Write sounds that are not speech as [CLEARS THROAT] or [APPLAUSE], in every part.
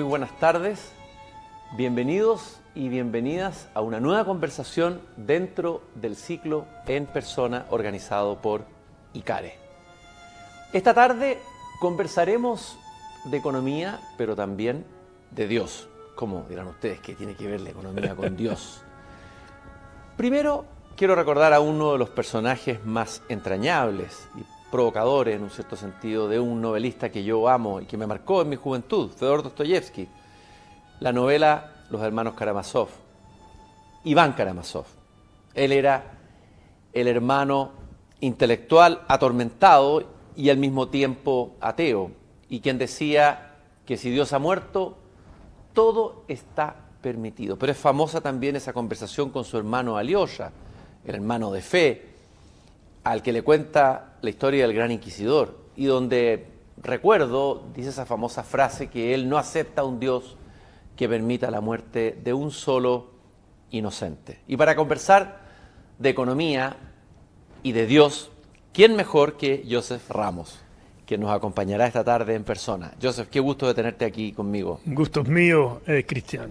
Muy buenas tardes, bienvenidos y bienvenidas a una nueva conversación dentro del ciclo en persona organizado por ICARE. Esta tarde conversaremos de economía, pero también de Dios. ¿Cómo dirán ustedes que tiene que ver la economía con Dios? [LAUGHS] Primero, quiero recordar a uno de los personajes más entrañables y provocadores, en un cierto sentido, de un novelista que yo amo y que me marcó en mi juventud, Fedor Dostoyevsky. La novela Los hermanos Karamazov, Iván Karamazov. Él era el hermano intelectual atormentado y al mismo tiempo ateo, y quien decía que si Dios ha muerto, todo está permitido. Pero es famosa también esa conversación con su hermano Alyosha, el hermano de fe, al que le cuenta la historia del gran inquisidor y donde, recuerdo, dice esa famosa frase que él no acepta un Dios que permita la muerte de un solo inocente. Y para conversar de economía y de Dios, ¿quién mejor que Joseph Ramos? que nos acompañará esta tarde en persona. Joseph, qué gusto de tenerte aquí conmigo. Gustos míos, Cristiano. Eh, Cristian.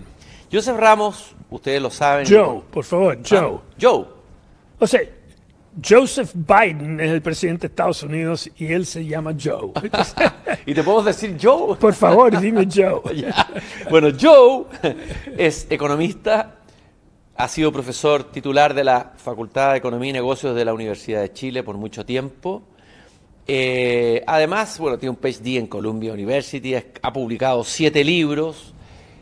Joseph Ramos, ustedes lo saben. Joe, por favor, ah, Joe. Joe. O sea, Joseph Biden es el presidente de Estados Unidos y él se llama Joe. [LAUGHS] ¿Y te podemos decir Joe? Por favor, [LAUGHS] dime Joe. [LAUGHS] Bueno, Joe es economista, ha sido profesor titular de la Facultad de Economía y Negocios de la Universidad de Chile por mucho tiempo. Eh, además, bueno, tiene un PhD en Columbia University, ha publicado siete libros.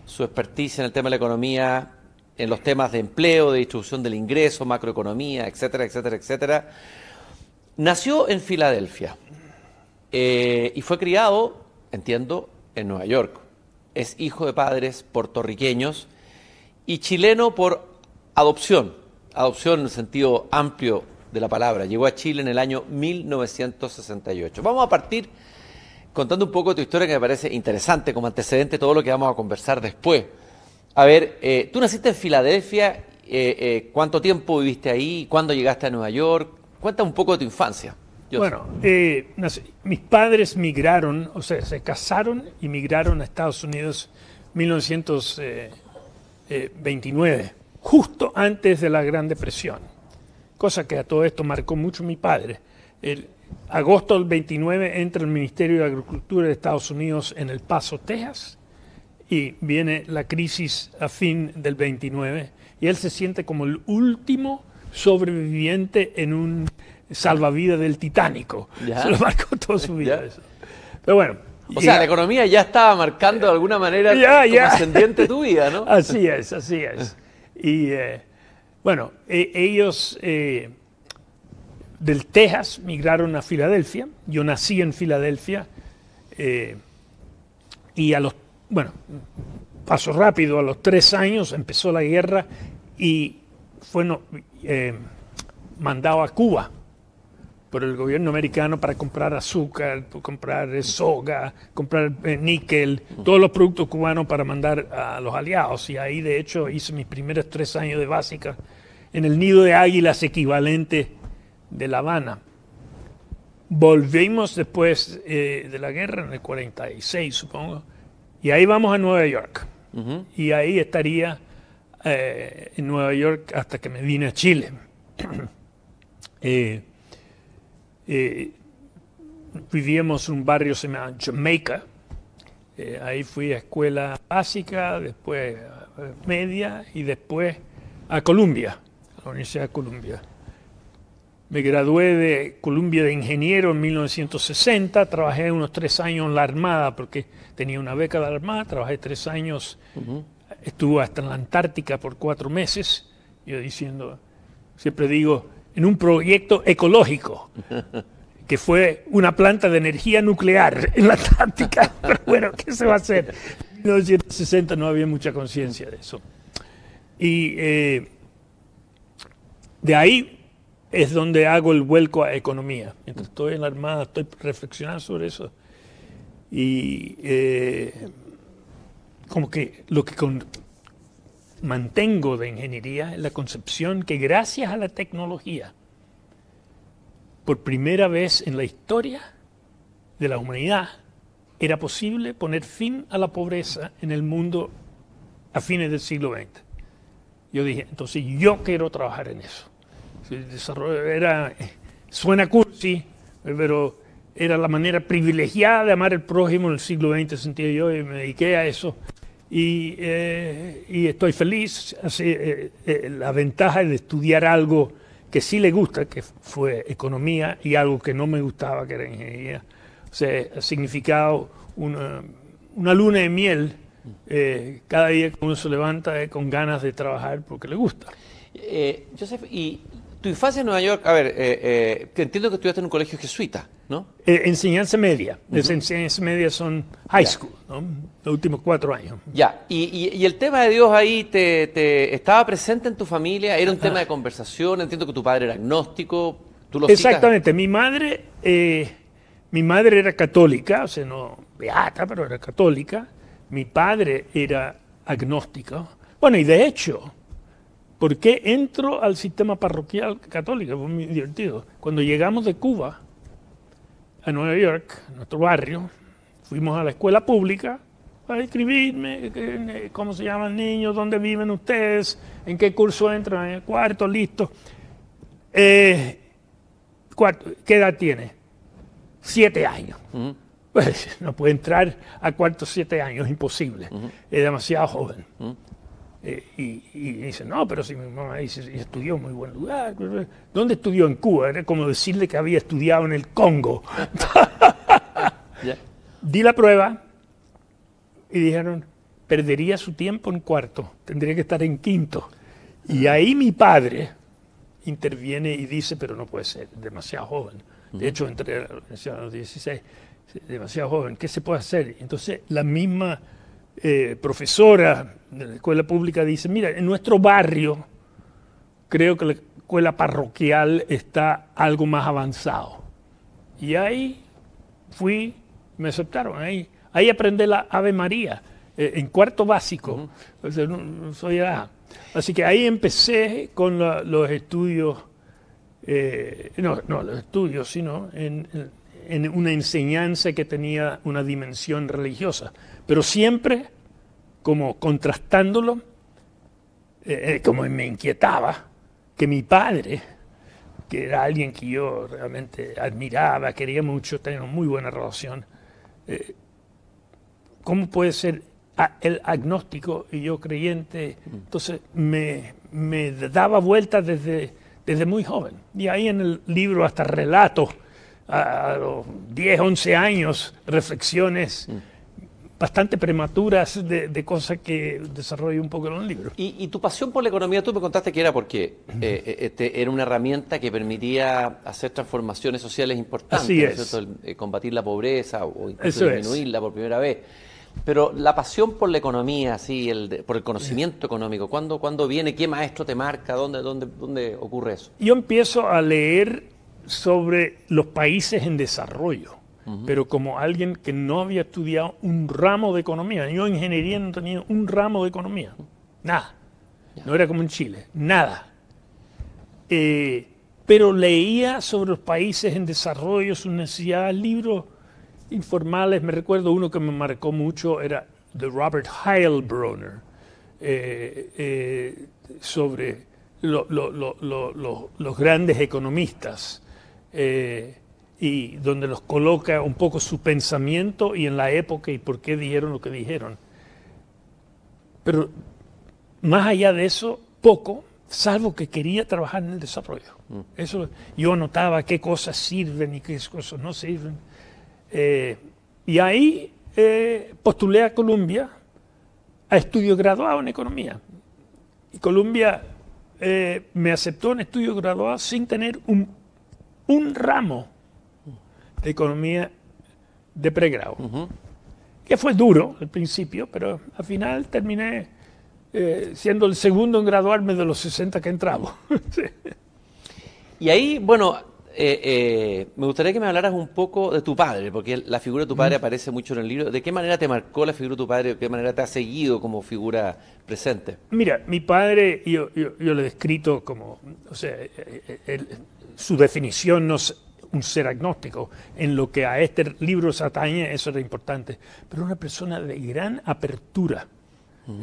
Su expertise en el tema de la economía en los temas de empleo, de distribución del ingreso, macroeconomía, etcétera, etcétera, etcétera. Nació en Filadelfia eh, y fue criado, entiendo, en Nueva York. Es hijo de padres puertorriqueños y chileno por adopción, adopción en el sentido amplio de la palabra. Llegó a Chile en el año 1968. Vamos a partir contando un poco de tu historia que me parece interesante como antecedente todo lo que vamos a conversar después. A ver, eh, tú naciste en Filadelfia, eh, eh, ¿cuánto tiempo viviste ahí? ¿Cuándo llegaste a Nueva York? Cuenta un poco de tu infancia. bueno, mis padres migraron, o sea, se casaron y migraron a Estados Unidos en 1929, justo antes de la Gran Depresión, cosa que a todo esto marcó mucho mi padre. El, agosto del 29 entra el Ministerio de Agricultura de Estados Unidos en El Paso, Texas, y viene la crisis a fin del 29 y él se siente como el último sobreviviente en un salvavidas del Titánico. Se lo marcó toda su vida Pero bueno. O sea, la economía ya estaba marcando de alguna manera ya, como ascendiente tu vida, ¿no? [LAUGHS] Así es, así es. Y eh, bueno, e, ellos eh, del Texas migraron a Filadelfia. Yo nací en Filadelfia eh, y a los bueno, paso rápido, a los tres años empezó la guerra y fue eh, mandado a Cuba por el gobierno americano para comprar azúcar, comprar eh, soga, comprar eh, níquel, todos los productos cubanos para mandar a los aliados. Y ahí, de hecho, hice mis primeros tres años de básica en el nido de águilas equivalente de La Habana. Volvimos después de la guerra, en el 46, supongo y ahí vamos a Nueva York. Y ahí estaría eh, en Nueva York hasta que me vine a Chile. [CLEARS THROAT] Eh, eh, vivíamos en un barrio se llama Jamaica. ahí fui a escuela básica, después media y después a Columbia, a la Universidad de Columbia. Me gradué de Columbia de ingeniero en 1960, trabajé unos tres años en la Armada, porque tenía una beca de la Armada, trabajé tres años, estuve hasta en la Antártica por cuatro meses, yo diciendo, siempre digo, en un proyecto ecológico, [LAUGHS] que fue una planta de energía nuclear en la Antártica, [LAUGHS] pero bueno, ¿qué se va a hacer? En 1960 no había mucha conciencia de eso. Y eh, de ahí es donde hago el vuelco a economía. Mientras estoy en la Armada estoy reflexionando sobre eso. Y eh, como que lo que mantengo de ingeniería es la concepción que gracias a la tecnología, por primera vez en la historia de la humanidad, era posible poner fin a la pobreza en el mundo a fines del siglo XX. Yo dije, entonces yo quiero trabajar en eso. Era, suena cursi, pero era la manera privilegiada de amar al prójimo en el siglo XX, sentía yo, y me dediqué a eso. Y, eh, estoy feliz. Así, eh, eh, la ventaja de estudiar algo que sí le gusta, que fue economía, y algo que no me gustaba, que era ingeniería. O ha significado una, una luna de miel cada día que uno se levanta con ganas de trabajar porque le gusta. Joseph, y infancia en Nueva York, a ver, eh, eh entiendo que estudiaste en un colegio jesuita, ¿no? Eh, enseñanza media. enseñanza media son high school, Los últimos cuatro años. Ya, y, el tema de Dios ahí te, estaba presente en tu familia, era un tema de conversación, entiendo que tu padre era agnóstico, tú lo Exactamente, mi madre, eh, mi madre era católica, o sea, no beata, pero era católica. Mi padre era agnóstico. Bueno, y de hecho, ¿Por qué entro al sistema parroquial católico? Es muy divertido. Cuando llegamos de Cuba a Nueva York, a nuestro barrio, fuimos a la escuela pública para escribirme, eh, eh, cómo se llaman niños, dónde viven ustedes, en qué curso entran, en el cuarto, listo. Eh, ¿Qué edad tiene? Siete años. Pues [LAUGHS] no puede entrar a cuarto siete años, imposible. Es demasiado joven. Eh, y, dice, no, pero si mi mamá dice, estudió en muy buen lugar. ¿Dónde estudió? En Cuba. Era como decirle que había estudiado en el Congo. [LAUGHS] Di la prueba y dijeron, perdería su tiempo en cuarto, tendría que estar en quinto. Y ah. ahí mi padre interviene y dice, pero no puede ser, demasiado joven. De hecho, entre los 16, demasiado joven, ¿qué se puede hacer? Entonces, la misma eh, profesora de la escuela pública dice, mira, en nuestro barrio creo que la escuela parroquial está algo más avanzado. Y ahí fui, me aceptaron, ahí, ahí aprendí la Ave María, eh, en cuarto básico, soy Así que ahí empecé con los estudios, eh, no, no los estudios, sino en en una enseñanza que tenía una dimensión religiosa, pero siempre como contrastándolo, eh, eh, como me inquietaba que mi padre, que era alguien que yo realmente admiraba, quería mucho, tenía muy buena relación, eh, ¿cómo puede ser el agnóstico y yo creyente? Entonces me, daba vueltas desde, desde muy joven. Y ahí en el libro hasta relatos a, los 10, 11 años reflexiones bastante prematuras de, cosas que desarrollo un poco en los libros. Y, tu pasión por la economía, tú me contaste que era porque eh, eh, este, era una herramienta que permitía hacer transformaciones sociales importantes, eh, combatir la pobreza o disminuirla por primera vez. Pero la pasión por la economía, sí, el, por el conocimiento económico, ¿cuándo, viene? ¿Qué maestro te marca? ¿Dónde, dónde, ¿Dónde ocurre eso? Yo empiezo a leer sobre los países en desarrollo, pero como alguien que no había estudiado un ramo de economía. Yo en ingeniería no tenía un ramo de economía, nada. No era como en Chile, nada. Eh, pero leía sobre los países en desarrollo, sus necesidades, libros informales. Me recuerdo uno que me marcó mucho, era de Robert Heilbroner eh, eh, sobre los grandes economistas eh, y donde los coloca un poco su pensamiento y en la época y por qué dijeron lo que dijeron. Pero más allá de eso, poco, salvo que quería trabajar en el desarrollo. Mm. Eso yo anotaba qué cosas sirven y qué cosas no sirven. Eh, y ahí eh, postulé a Colombia a estudio graduado en economía. Y Colombia me aceptó en estudio graduado sin tener un un ramo de economía de pregrado, que fue duro al principio, pero al final terminé eh, siendo el segundo en graduarme de los 60 que entraba [LAUGHS] Y ahí, bueno, eh, eh, me gustaría que me hablaras un poco de tu padre, porque la figura de tu padre aparece mucho en el libro. ¿De qué manera te marcó la figura de tu padre? ¿De qué manera te ha seguido como figura presente? Mira, mi padre, yo, yo lo he descrito como, o sea, él, su definición no es un ser agnóstico. En lo que a este libro se atañe, eso era importante. Pero una persona de gran apertura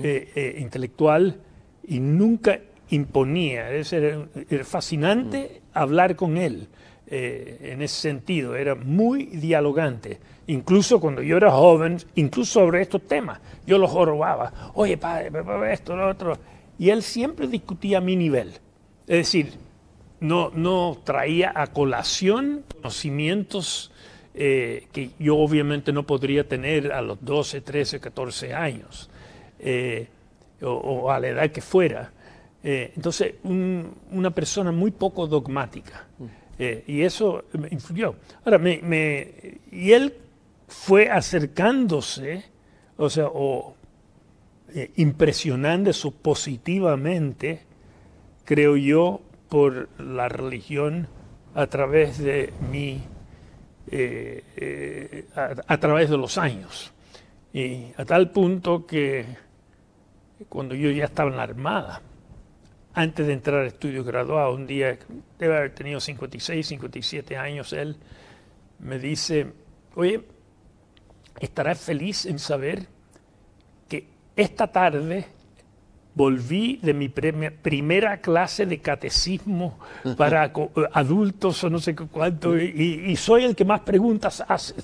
eh, eh, intelectual y nunca imponía. Era, fascinante hablar con él. Eh, en ese sentido, era muy dialogante. Incluso cuando yo era joven, incluso sobre estos temas, yo los jorobaba. Oye, padre, esto, lo otro. Y él siempre discutía a mi nivel. Es decir, no, no traía a colación conocimientos eh, que yo obviamente no podría tener a los 12, 13, 14 años, eh, o, a la edad que fuera. Eh, entonces, una persona muy poco dogmática. y eso me influyó. Ahora, me, y él fue acercándose, o sea, o impresionándose positivamente, creo yo, por la religión a través de mí eh, eh, a, través de los años. Y a tal punto que cuando yo ya estaba en la Armada, antes de entrar a estudios graduados, un día, debe haber tenido 56, 57 años, él me dice, oye, estarás feliz en saber que esta tarde volví de mi primera clase de catecismo para adultos o no sé cuánto, y, soy el que más preguntas hace.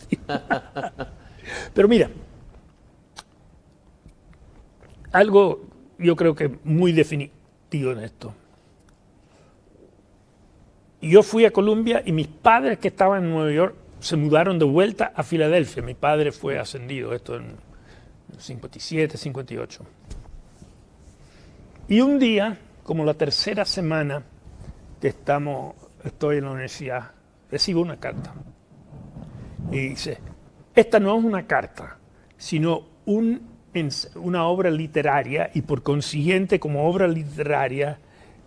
[LAUGHS] Pero mira, algo yo creo que muy definitivo en esto. Yo fui a Colombia y mis padres que estaban en Nueva York se mudaron de vuelta a Filadelfia. Mi padre fue ascendido, esto en 57, 58. Y un día, como la tercera semana que estamos, estoy en la universidad, recibo una carta. Y dice, esta no es una carta, sino una obra literaria y por consiguiente como obra literaria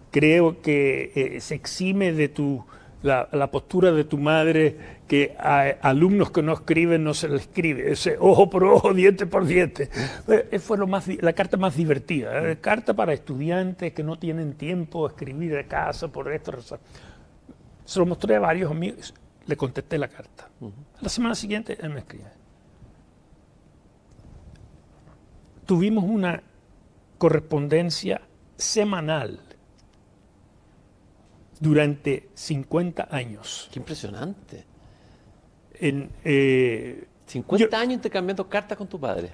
creo que eh, se exime de tu la, postura de tu madre que a alumnos que no escriben no se les escribe, ese ojo por ojo, [LAUGHS] diente por diente. Eh, eh, fue lo más, la carta más divertida, ¿eh? mm. carta para estudiantes que no tienen tiempo de escribir de casa por esto. Se lo mostré a varios amigos, le contesté la carta. La semana siguiente él me escribe. Tuvimos una correspondencia semanal durante 50 años. Qué impresionante. En, 50 eh, años intercambiando cartas con tu padre.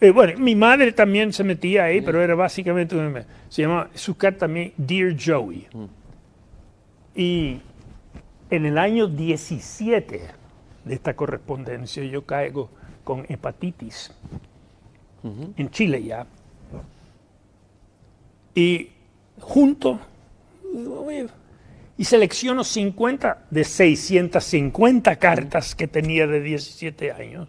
Eh, bueno, mi madre también se metía ahí, mm. pero era básicamente, se llamaba su carta mí, Dear Joey. Mm. Y en el año 17 de esta correspondencia yo caigo con hepatitis en Chile ya. Y junto, y selecciono 50 de 650 cartas que tenía de 17 años.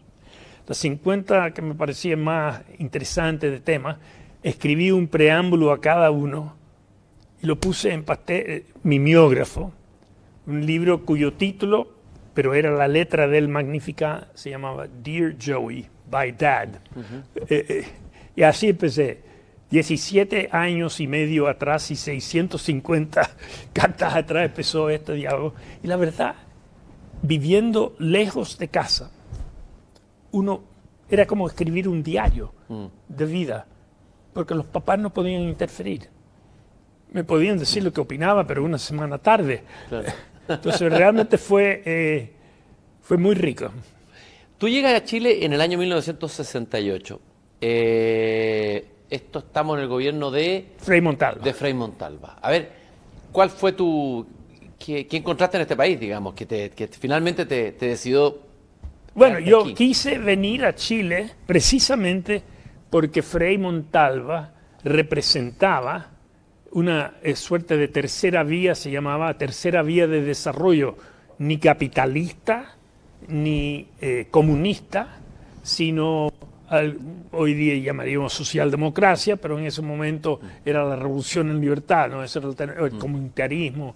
Las 50 que me parecían más interesantes de tema, escribí un preámbulo a cada uno y lo puse en pastel, eh, mimiógrafo, un libro cuyo título, pero era la letra del Magnífica, se llamaba Dear Joey, by Dad. Eh, eh, y así empecé 17 años y medio atrás y 650 [LAUGHS] cartas atrás empezó este diálogo. Y la verdad, viviendo lejos de casa, uno era como escribir un diario mm. de vida, porque los papás no podían interferir. Me podían decir lo que opinaba, pero una semana tarde. [LAUGHS] Entonces realmente fue, eh, fue muy rico. Tú llegas a Chile en el año 1968. Eh, esto estamos en el gobierno de... Frei Montalva. De Frei Montalva. A ver, ¿cuál fue tu... ¿Qué, encontraste en este país, digamos, que, finalmente te, decidió... Bueno, yo quise venir a Chile precisamente porque Frei Montalva representaba una eh, suerte de tercera vía, se llamaba tercera vía de desarrollo, ni capitalista, ni eh, comunista, sino hoy día llamaríamos socialdemocracia, pero en ese momento era la revolución en libertad, ¿no? Ese el, mm. comunitarismo,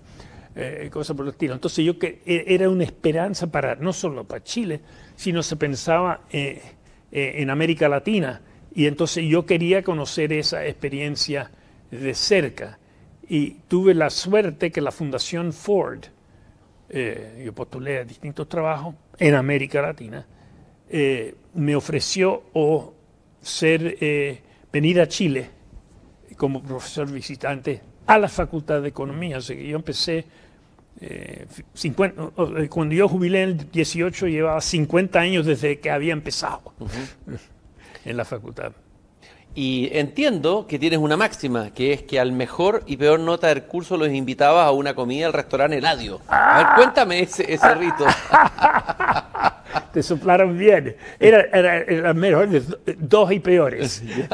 eh, cosas por el estilo. Entonces yo que e, era una esperanza para, no solo para Chile, sino se pensaba eh, eh, en América Latina. Y entonces yo quería conocer esa experiencia de cerca. Y tuve la suerte que la Fundación Ford, yo postulé a distintos trabajos en América Latina, eh, me ofreció ser, eh, venir a Chile como profesor visitante a la Facultad de Economía. que yo empecé, eh, cuando yo jubilé en el 18, llevaba 50 años desde que había empezado en la facultad. Y entiendo que tienes una máxima, que es que al mejor y peor nota del curso los invitabas a una comida al restaurante Eladio. A ver, cuéntame ese, ese rito. [LAUGHS] te soplaron bien. Era, era, era mejor dos y peores. y,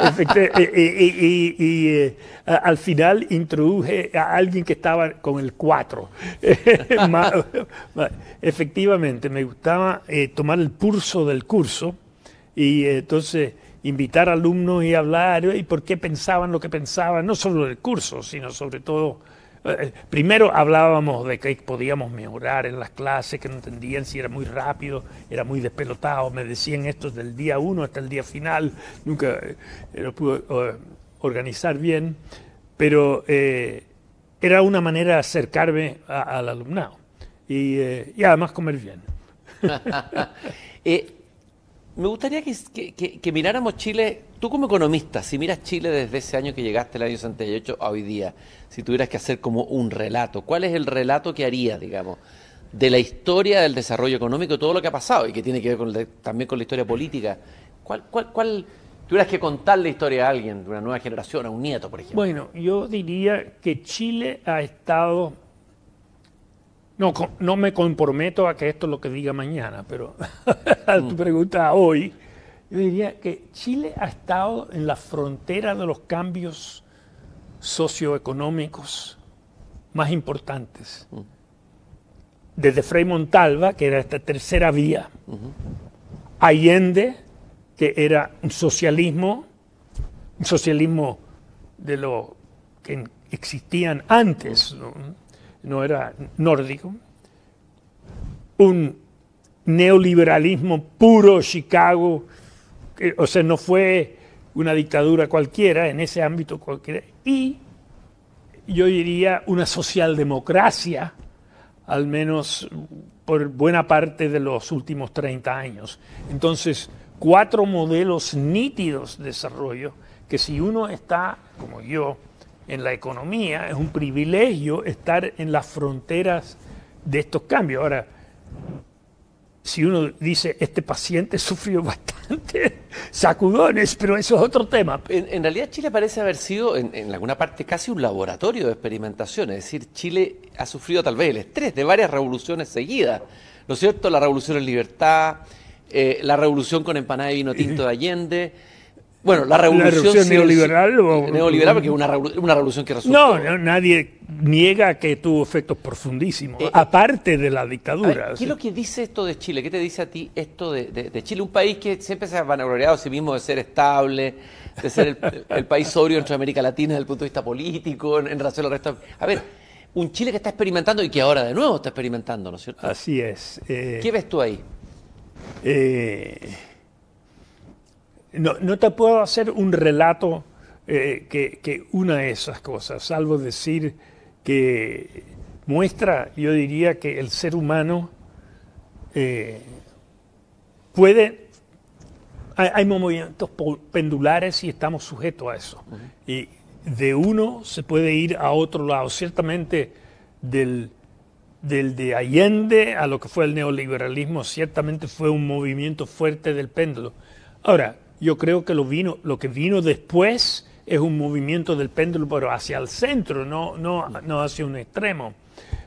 eh, al final introduje a alguien que estaba con el cuatro. [LAUGHS] Efectivamente, me gustaba eh, tomar el pulso del curso y eh, entonces invitar alumnos y hablar y por qué pensaban lo que pensaban, no solo del curso, sino sobre todo eh, primero hablábamos de que podíamos mejorar en las clases, que no entendían si era muy rápido, era muy despelotado, me decían esto del día uno hasta el día final, nunca eh, lo pude organizar bien, pero eh, era una manera de acercarme al alumnado y, además comer bien. [LAUGHS] me gustaría que miráramos Chile Tú como economista, si miras Chile desde ese año que llegaste, el año 68, a hoy día, si tuvieras que hacer como un relato, ¿cuál es el relato que harías, digamos, de la historia del desarrollo económico, todo lo que ha pasado y que tiene que ver también con la historia política? ¿Cuál, cuál, cuál tuvieras que contar la historia a alguien, de una nueva generación, a un nieto, por ejemplo? Bueno, yo diría que Chile ha estado... No, no me comprometo a que esto es lo que diga mañana, pero [LAUGHS] a tu mm. pregunta hoy, yo diría que Chile ha estado en la frontera de los cambios socioeconómicos más importantes. Mm. Desde Frei Montalva, que era esta tercera vía, Allende, que era un socialismo, un socialismo de lo que existían antes, mm. no era nórdico, un neoliberalismo puro Chicago, o sea, no fue una dictadura cualquiera, en ese ámbito cualquiera, y yo diría una socialdemocracia, al menos por buena parte de los últimos 30 años. Entonces, cuatro modelos nítidos de desarrollo que si uno está, como yo, en la economía, es un privilegio estar en las fronteras de estos cambios. Ahora, si uno dice, este paciente [LAUGHS] sufrió bastante [LAUGHS] sacudones, pero eso es otro tema. En, realidad Chile parece haber sido en, alguna parte casi un laboratorio de experimentación, es decir, Chile ha sufrido tal vez el estrés de varias revoluciones seguidas, ¿no es cierto? La revolución en libertad, eh, la revolución con empanada de vino tinto de [LAUGHS] Allende bueno, la revolución, neoliberal. Eh, neoliberal, porque es una, revolución, que No, nadie niega que tuvo efectos profundísimos, eh, aparte de la dictadura. ¿Qué es lo que dice esto de Chile? ¿Qué te dice a ti esto de, Chile? Un país que siempre se ha vanagloriado a sí mismo de ser estable, de ser [LAUGHS] el, país sobrio entre América Latina desde el punto de vista político, en, relación relación al resto. A ver, un Chile que está experimentando y que ahora de nuevo está experimentando, ¿no es cierto? Así es. Eh. ¿Qué ves tú ahí? Eh. No, no te puedo hacer un relato eh, que, que, una esas cosas, salvo decir que muestra, yo diría que el ser humano eh, puede, hay, movimientos pendulares y estamos sujetos a eso. Y de uno se puede ir a otro lado, ciertamente del, del de Allende a lo que fue el neoliberalismo, ciertamente fue un movimiento fuerte del péndulo. Ahora, yo creo que lo, vino, lo que vino después es un movimiento del péndulo, pero hacia el centro, no, hacia un extremo.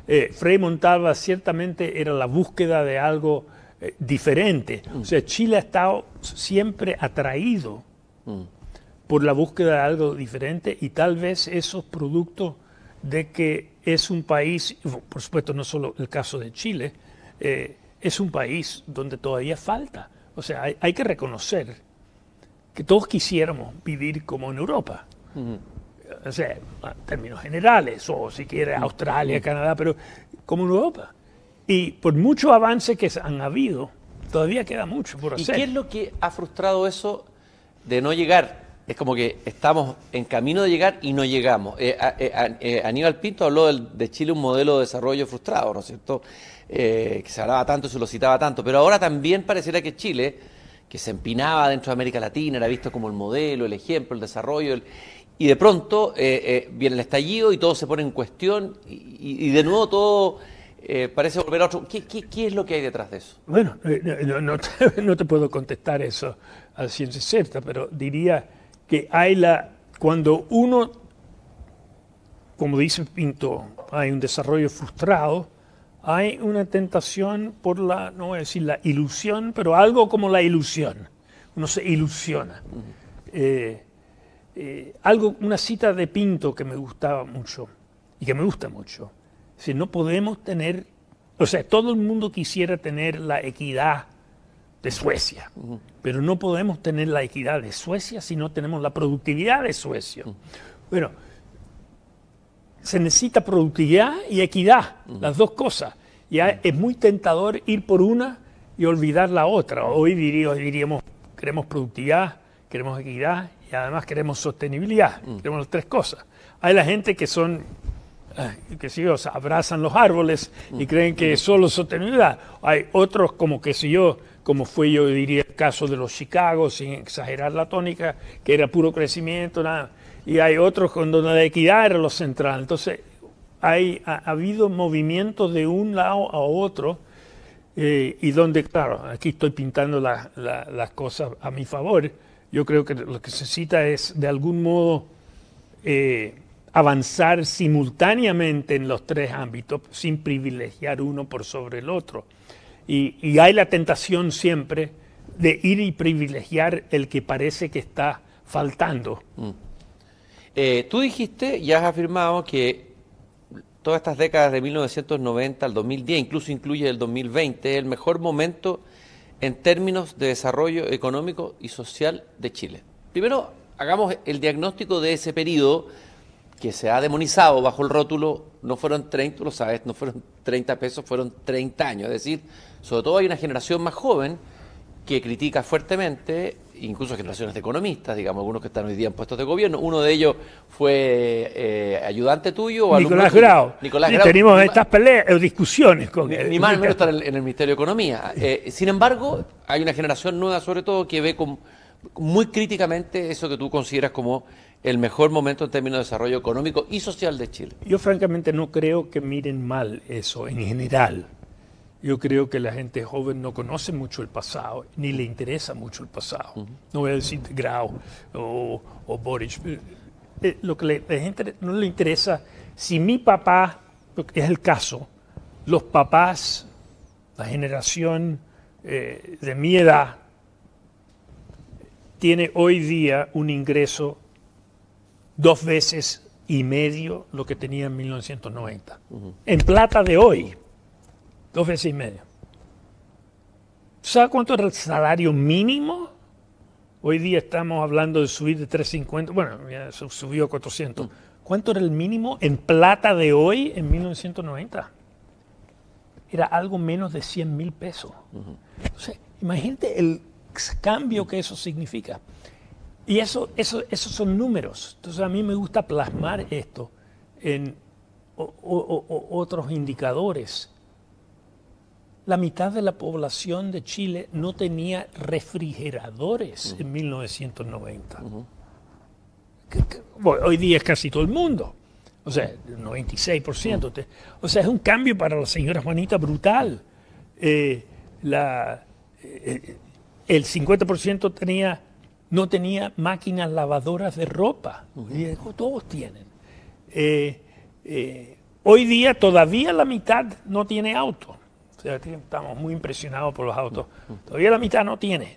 Eh, Frei Montalva ciertamente era la búsqueda de algo eh, diferente. O sea, Chile ha estado siempre atraído por la búsqueda de algo diferente y tal vez esos productos de que es un país, por supuesto no solo el caso de Chile, eh, es un país donde todavía falta. O sea, hay que reconocer que todos quisiéramos vivir como en Europa. O sea, en términos generales, o si quiere Australia, Canadá, pero como en Europa. Y por muchos avances que han habido, todavía queda mucho por hacer. ¿Y qué es lo que ha frustrado eso de no llegar? Es como que estamos en camino de llegar y no llegamos. Eh, eh, eh, Aníbal Pinto habló de Chile un modelo de desarrollo frustrado, ¿no es cierto? que se hablaba tanto y se lo citaba tanto, pero ahora también pareciera que Chile que se empinaba dentro de América Latina, era visto como el modelo, el ejemplo, el desarrollo. y de pronto eh, eh, viene el estallido y todo se pone en cuestión y, de nuevo todo eh, parece volver a otro. ¿Qué, ¿Qué, es lo que hay detrás de eso? Bueno, [LAUGHS] no, te, puedo contestar eso a ciencia cierta, pero diría que hay la... Cuando uno, como dice Pinto, hay un desarrollo frustrado, hay una tentación por la, no voy a decir la ilusión, pero algo como la ilusión. Uno se ilusiona. Eh, eh, algo, una cita de Pinto que me gustaba mucho y que me gusta mucho. Si no podemos tener, o sea, todo el mundo quisiera tener la equidad de Suecia, pero no podemos tener la equidad de Suecia si no tenemos la productividad de Suecia. Bueno, se necesita productividad y equidad, las dos cosas. Ya es muy tentador ir por una y olvidar la otra. Hoy diríamos, diríamos queremos productividad, queremos equidad y además queremos sostenibilidad. Mm. Queremos las tres cosas. Hay la gente que son que si yo, abrazan los árboles y mm. creen que mm. es solo sostenibilidad. Hay otros como que si yo, como fue yo diría el caso de los Chicago, sin exagerar la tónica, que era puro crecimiento, nada y hay otros con donde la equidad era lo central. Entonces, hay, ha, habido movimientos de un lado a otro eh, y donde, claro, aquí estoy pintando las cosas a mi favor. Yo creo que lo que se necesita es, de algún modo, eh, avanzar simultáneamente en los tres ámbitos sin privilegiar uno por sobre el otro. Y, hay la tentación siempre de ir y privilegiar el que parece que está faltando. Mm. Eh, tú dijiste y has afirmado que todas estas décadas de 1990 al 2010, incluso incluye el 2020, es el mejor momento en términos de desarrollo económico y social de Chile. Primero, hagamos el diagnóstico de ese periodo que se ha demonizado bajo el rótulo, no fueron 30, lo sabes, no fueron 30 pesos, fueron 30 años. Es decir, sobre todo hay una generación más joven que critica fuertemente incluso generaciones de economistas, digamos, algunos que están hoy día en puestos de gobierno. Uno de ellos fue eh, ayudante tuyo Nicolás Grau. Nicolás Tenemos estas peleas, discusiones con él. Ni más menos estar en el, Ministerio de Economía. Eh, sin embargo, hay una generación nueva, sobre todo, que ve con, muy críticamente eso que tú consideras como el mejor momento en términos de desarrollo económico y social de Chile. Yo francamente no creo que miren mal eso en general. Yo creo que la gente joven no conoce mucho el pasado, ni le interesa mucho el pasado. No voy a decir Grau o, o Boric. Eh, eh, lo que la gente no le interesa, si mi papá, es el caso, los papás, la generación eh, de mi edad, tiene hoy día un ingreso dos veces y medio lo que tenía en 1990, en plata de hoy. Dos veces y medio. ¿Sabes cuánto era el salario mínimo? Hoy día estamos hablando de subir de 350, bueno, subió a 400. ¿Cuánto era el mínimo en plata de hoy en 1990? Era algo menos de 100 mil pesos. Entonces, imagínate el cambio que eso significa. Y eso, eso, esos son números. Entonces a mí me gusta plasmar esto en otros indicadores la mitad de la población de Chile no tenía refrigeradores en 1990. hoy día es casi todo el mundo. O sea, el 96%. o sea, es un cambio para la señora Juanita brutal. Eh, eh, eh, el 50% tenía, no tenía máquinas lavadoras de ropa. todos tienen. hoy día todavía la mitad no tiene auto estamos muy impresionados por los autos. Todavía la mitad no tiene.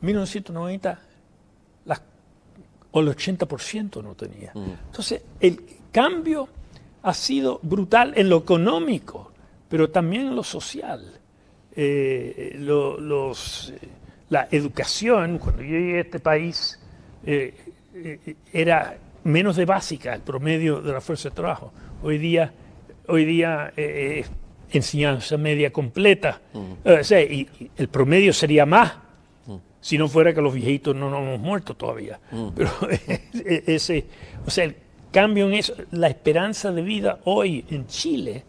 En 1990 las, o el 80% no tenía. Entonces, el cambio ha sido brutal en lo económico, pero también en lo social. Eh, eh, la educación, cuando yo llegué a este país, eh, era menos de básica el promedio de la fuerza de trabajo. Hoy día, hoy día es enseñanza media completa. Eh, y, el promedio sería más si no fuera que los viejitos no nos hemos muerto todavía. Mm. Pero [LAUGHS] e-, e-, ese, o sea, el cambio en eso, la esperanza de vida hoy en Chile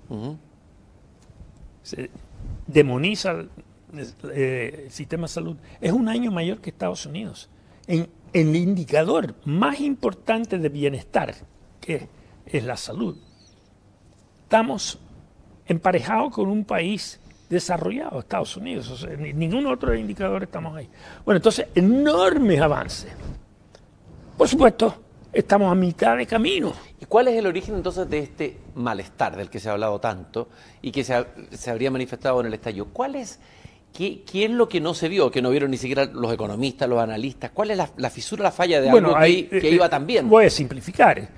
demoniza eh, el, sistema de salud. Es un año mayor que Estados Unidos. en el indicador más importante de bienestar, que es la salud, estamos emparejado con un país desarrollado, Estados Unidos. ningún otro indicador estamos ahí. Bueno, entonces, enormes avances. Por supuesto, estamos a mitad de camino. ¿Y cuál es el origen entonces de este malestar del que se ha hablado tanto y que se, habría manifestado en el estallido? ¿Cuál es, qué, es lo que no se vio, que no vieron ni siquiera los economistas, los analistas? ¿Cuál es la, fisura, la falla de algo que, eh, iba también? Voy a simplificar.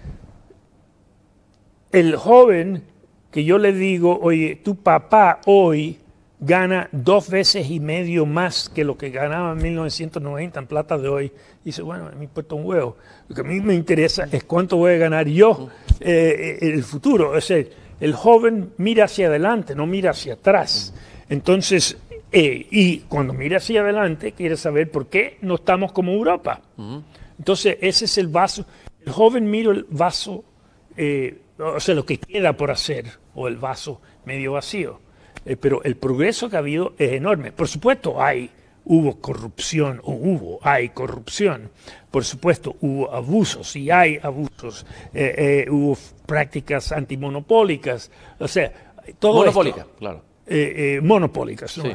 El joven que yo le digo, oye, tu papá hoy gana dos veces y medio más que lo que ganaba en 1990 en plata de hoy, dice, bueno, me importa un huevo. Lo que a mí me interesa es cuánto voy a ganar yo en eh, el futuro. Es el joven mira hacia adelante, no mira hacia atrás. Entonces, eh, y cuando mira hacia adelante, quiere saber por qué no estamos como Europa. Entonces, ese es el vaso. El joven mira el vaso eh, o sea, lo que queda por hacer, o el vaso medio vacío. Eh, pero el progreso que ha habido es enorme. Por supuesto, hay, hubo corrupción, o hubo, hay corrupción. Por supuesto, hubo abusos, y hay abusos. Eh, eh, hubo prácticas antimonopólicas. O sea, todo Monopólica, claro. monopólicas, no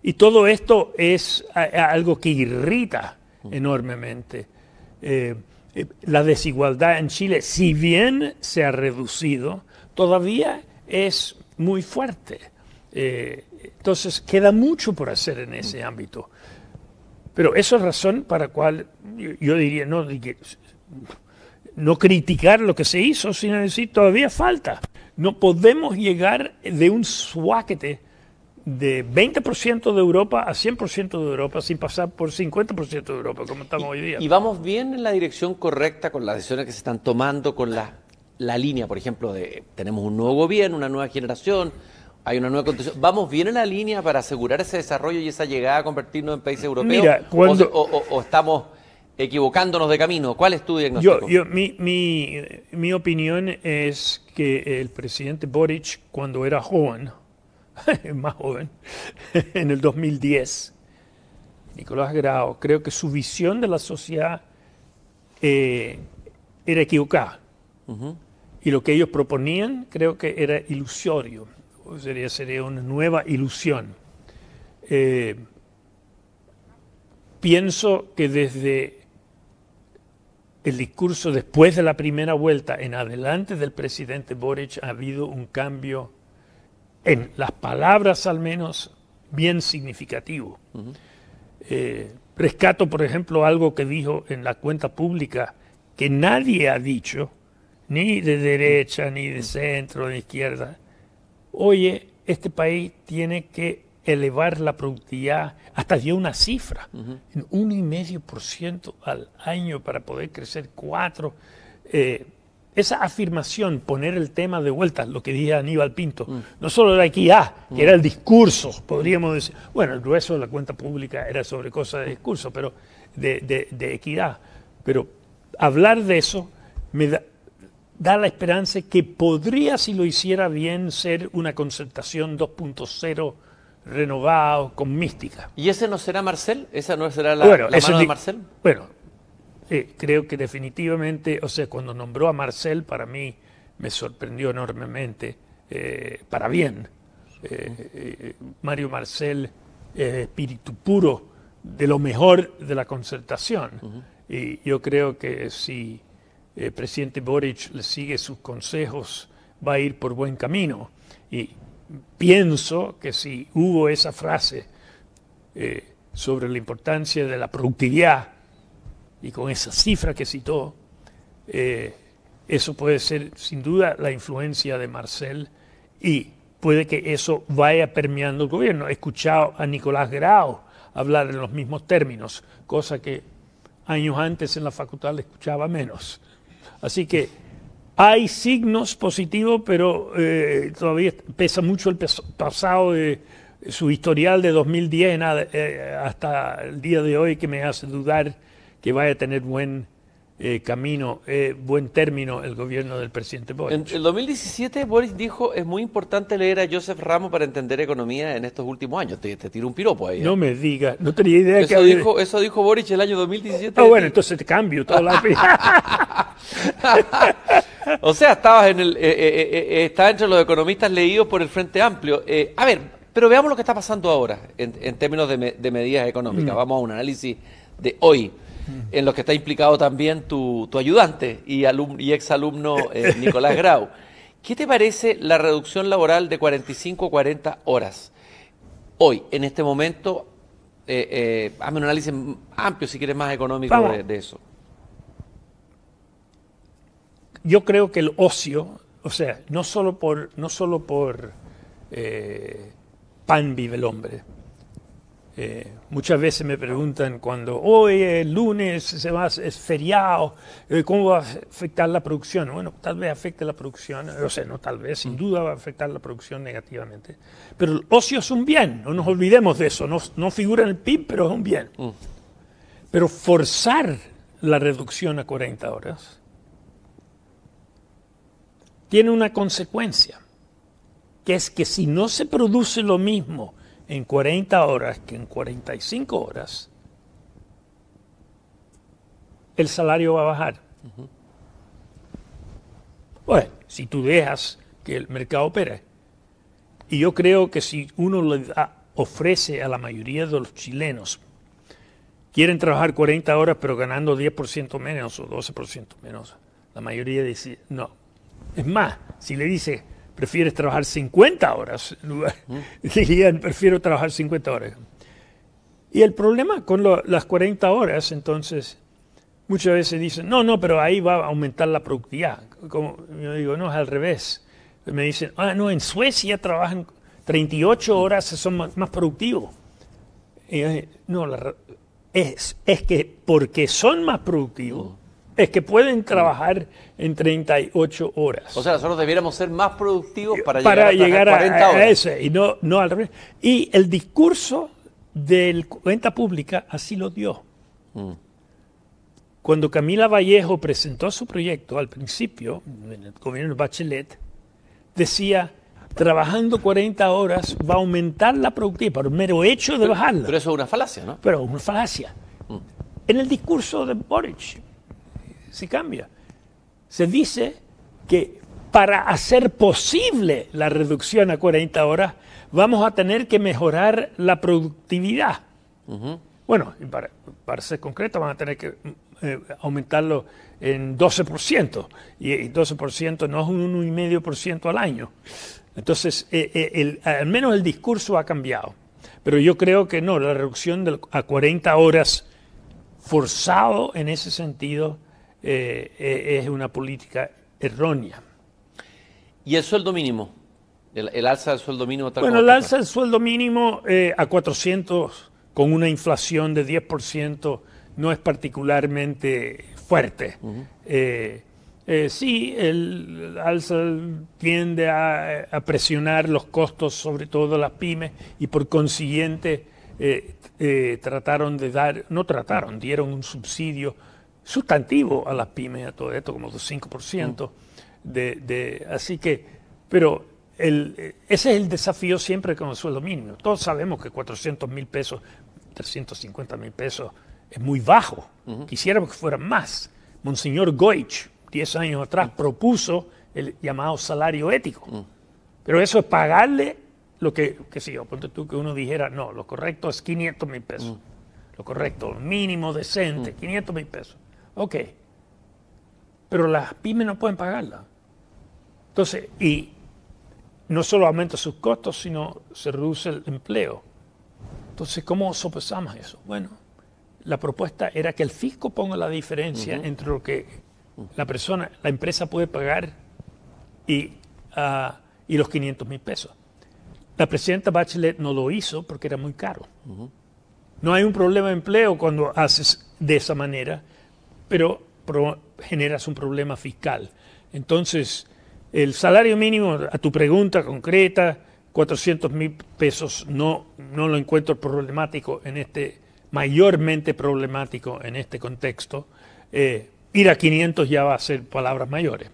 y todo esto es algo que irrita mm. enormemente. Eh, la desigualdad en Chile, si bien se ha reducido, todavía es muy fuerte. Eh, entonces, queda mucho por hacer en ese ámbito. Pero esa es razón para la cual yo, diría, no, no criticar lo que se hizo, sino decir, todavía falta. No podemos llegar de un suáquete de 20% de Europa a 100% de Europa sin pasar por 50% de Europa, como estamos hoy día. Y vamos bien en la dirección correcta con las decisiones que se están tomando, con la, línea, por ejemplo, de tenemos un nuevo gobierno, una nueva generación, hay una nueva constitución. ¿Vamos bien en la línea para asegurar ese desarrollo y esa llegada a convertirnos en países europeos? o, estamos equivocándonos de camino. ¿Cuál es tu diagnóstico? mi, mi opinión es que el presidente Boric, cuando era joven, más joven, [LAUGHS] en el 2010, Nicolás Grado creo que su visión de la sociedad eh, era equivocada. Y lo que ellos proponían creo que era ilusorio, sería, sería una nueva ilusión. Eh, pienso que desde el discurso después de la primera vuelta en adelante del presidente Boric ha habido un cambio en las palabras al menos, bien significativo. Eh, rescato, por ejemplo, algo que dijo en la cuenta pública que nadie ha dicho, ni de derecha, ni de centro, ni de izquierda. Oye, este país tiene que elevar la productividad, hasta dio una cifra, en un y medio por ciento al año para poder crecer cuatro. Eh, esa afirmación, poner el tema de vuelta, lo que dije Aníbal Pinto, mm. no solo era equidad, que mm. era el discurso, podríamos decir, bueno, el grueso de la cuenta pública era sobre cosas de discurso, pero de, equidad, pero hablar de eso me da, la esperanza que podría, si lo hiciera bien, ser una concertación 2.0 renovado, con mística. ¿Y ese no será Marcel? ¿Esa no será la, bueno, mano de Marcel? Bueno, eh, creo que definitivamente, o sea, cuando nombró a Marcel, para mí me sorprendió enormemente, eh, para bien. Eh, Mario Marcel es espíritu puro, de lo mejor de la concertación. Y yo creo que si el presidente Boric le sigue sus consejos, va a ir por buen camino. Y pienso que si hubo esa frase sobre la importancia de la productividad, y con esa cifra que citó, eh, eso puede ser sin duda la influencia de Marcel y puede que eso vaya permeando el gobierno. He escuchado a Nicolás Grau hablar en los mismos términos, cosa que años antes en la facultad le escuchaba menos. Así que hay signos positivos, pero eh, todavía pesa mucho el pasado de su historial de 2010 eh, hasta el día de hoy que me hace dudar que vaya a tener buen eh, camino, eh, buen término el gobierno del presidente Boris. En el 2017 Boris dijo, es muy importante leer a Joseph Ramos para entender economía en estos últimos años. Te, tiro un piropo ahí. ¿eh? No me digas, no tenía idea eso que... Dijo, había... Eso dijo Boric el año 2017. Ah, bueno, entonces te cambio toda la... [LAUGHS] o sea, estabas en el, está entre los economistas leídos por el Frente Amplio. a ver, pero veamos lo que está pasando ahora en, términos de, medidas económicas. Mm. Vamos a un análisis de hoy en los que está implicado también tu, ayudante y, y exalumno eh, [LAUGHS] Nicolás Grau. ¿Qué te parece la reducción laboral de 45 a 40 horas? Hoy, en este momento, eh, eh, hazme un análisis amplio, si quieres, más económico de, eso. Yo creo que el ocio, o sea, no solo por, no solo por pan vive el hombre. Muchas veces me preguntan cuando hoy el lunes se va, es feriado, eh, ¿cómo va a afectar la producción? Bueno, tal vez afecte la producción, eh, o sea, no tal vez, sin mm. duda va a afectar la producción negativamente. Pero el ocio es un bien, no nos olvidemos de eso, no, figura en el PIB, pero es un bien. Mm. Pero forzar la reducción a 40 horas tiene una consecuencia, que es que si no se produce lo mismo en 40 horas que en 45 horas, el salario va a bajar. Bueno, si tú dejas que el mercado opere. Y yo creo que si uno le ofrece a la mayoría de los chilenos, quieren trabajar 40 horas pero ganando 10% menos o 12% menos, la mayoría dice no. Es más, si le dice prefieres trabajar 50 horas. [LAUGHS] Dirían, prefiero trabajar 50 horas. Y el problema con las 40 horas, entonces, muchas veces dicen, no, no, pero ahí va a aumentar la productividad. Como, yo digo, no, es al revés. Me dicen, ah, no, en Suecia trabajan 38 horas, son más, productivos. Y yo, no, es, es que porque son más productivos, es que pueden trabajar en 38 horas. O sea, nosotros debiéramos ser más productivos para, llegar, a, 40 ese y no, al revés. Y el discurso de la cuenta pública así lo dio. Mm. Cuando Camila Vallejo presentó su proyecto al principio, en el gobierno de Bachelet, decía, trabajando 40 horas va a aumentar la productividad, por mero hecho de bajarla. Pero eso es una falacia, ¿no? Pero es una falacia. Mm. En el discurso de Boric, si cambia. Se dice que para hacer posible la reducción a 40 horas, vamos a tener que mejorar la productividad. Bueno, para, ser concreto, van a tener que eh, aumentarlo en 12%, y, 12% no es un 1,5% al año. Entonces, eh, eh, al menos el discurso ha cambiado. Pero yo creo que no, la reducción a 40 horas forzado en ese sentido eh, eh, es una política errónea. ¿Y el sueldo mínimo? ¿El, alza del sueldo mínimo? Tal bueno, el alza del sueldo mínimo eh, a 400 con una inflación de 10% no es particularmente fuerte. sí, el, alza tiende a, presionar los costos, sobre todo las pymes, y por consiguiente trataron de dar, no trataron, dieron un subsidio sustantivo a las pymes, a todo esto, como 5%. De, de, así que, pero ese es el desafío siempre con el sueldo mínimo. Todos sabemos que 400 mil pesos, 350 mil pesos es muy bajo. Quisiéramos que fuera más. Monseñor Goich, 10 años atrás, propuso el llamado salario ético. Pero eso es pagarle lo que, qué sé yo, ponte tú que uno dijera, no, lo correcto es 500 mil pesos. Lo correcto, mínimo decente, 500 mil pesos. Ok. Pero las pymes no pueden pagarla. Entonces, y no solo aumenta sus costos, sino se reduce el empleo. Entonces, ¿cómo sopesamos eso? Bueno, la propuesta era que el fisco ponga la diferencia entre lo que la persona, la empresa puede pagar y, ah, los 500 mil pesos. La presidenta Bachelet no lo hizo porque era muy caro. No hay un problema de empleo cuando haces de esa manera, pero generas un problema fiscal. Entonces, el salario mínimo, a tu pregunta concreta, 400 mil pesos, no, no lo encuentro problemático en este, mayormente problemático en este contexto. Eh, ir a 500 ya va a ser palabras mayores.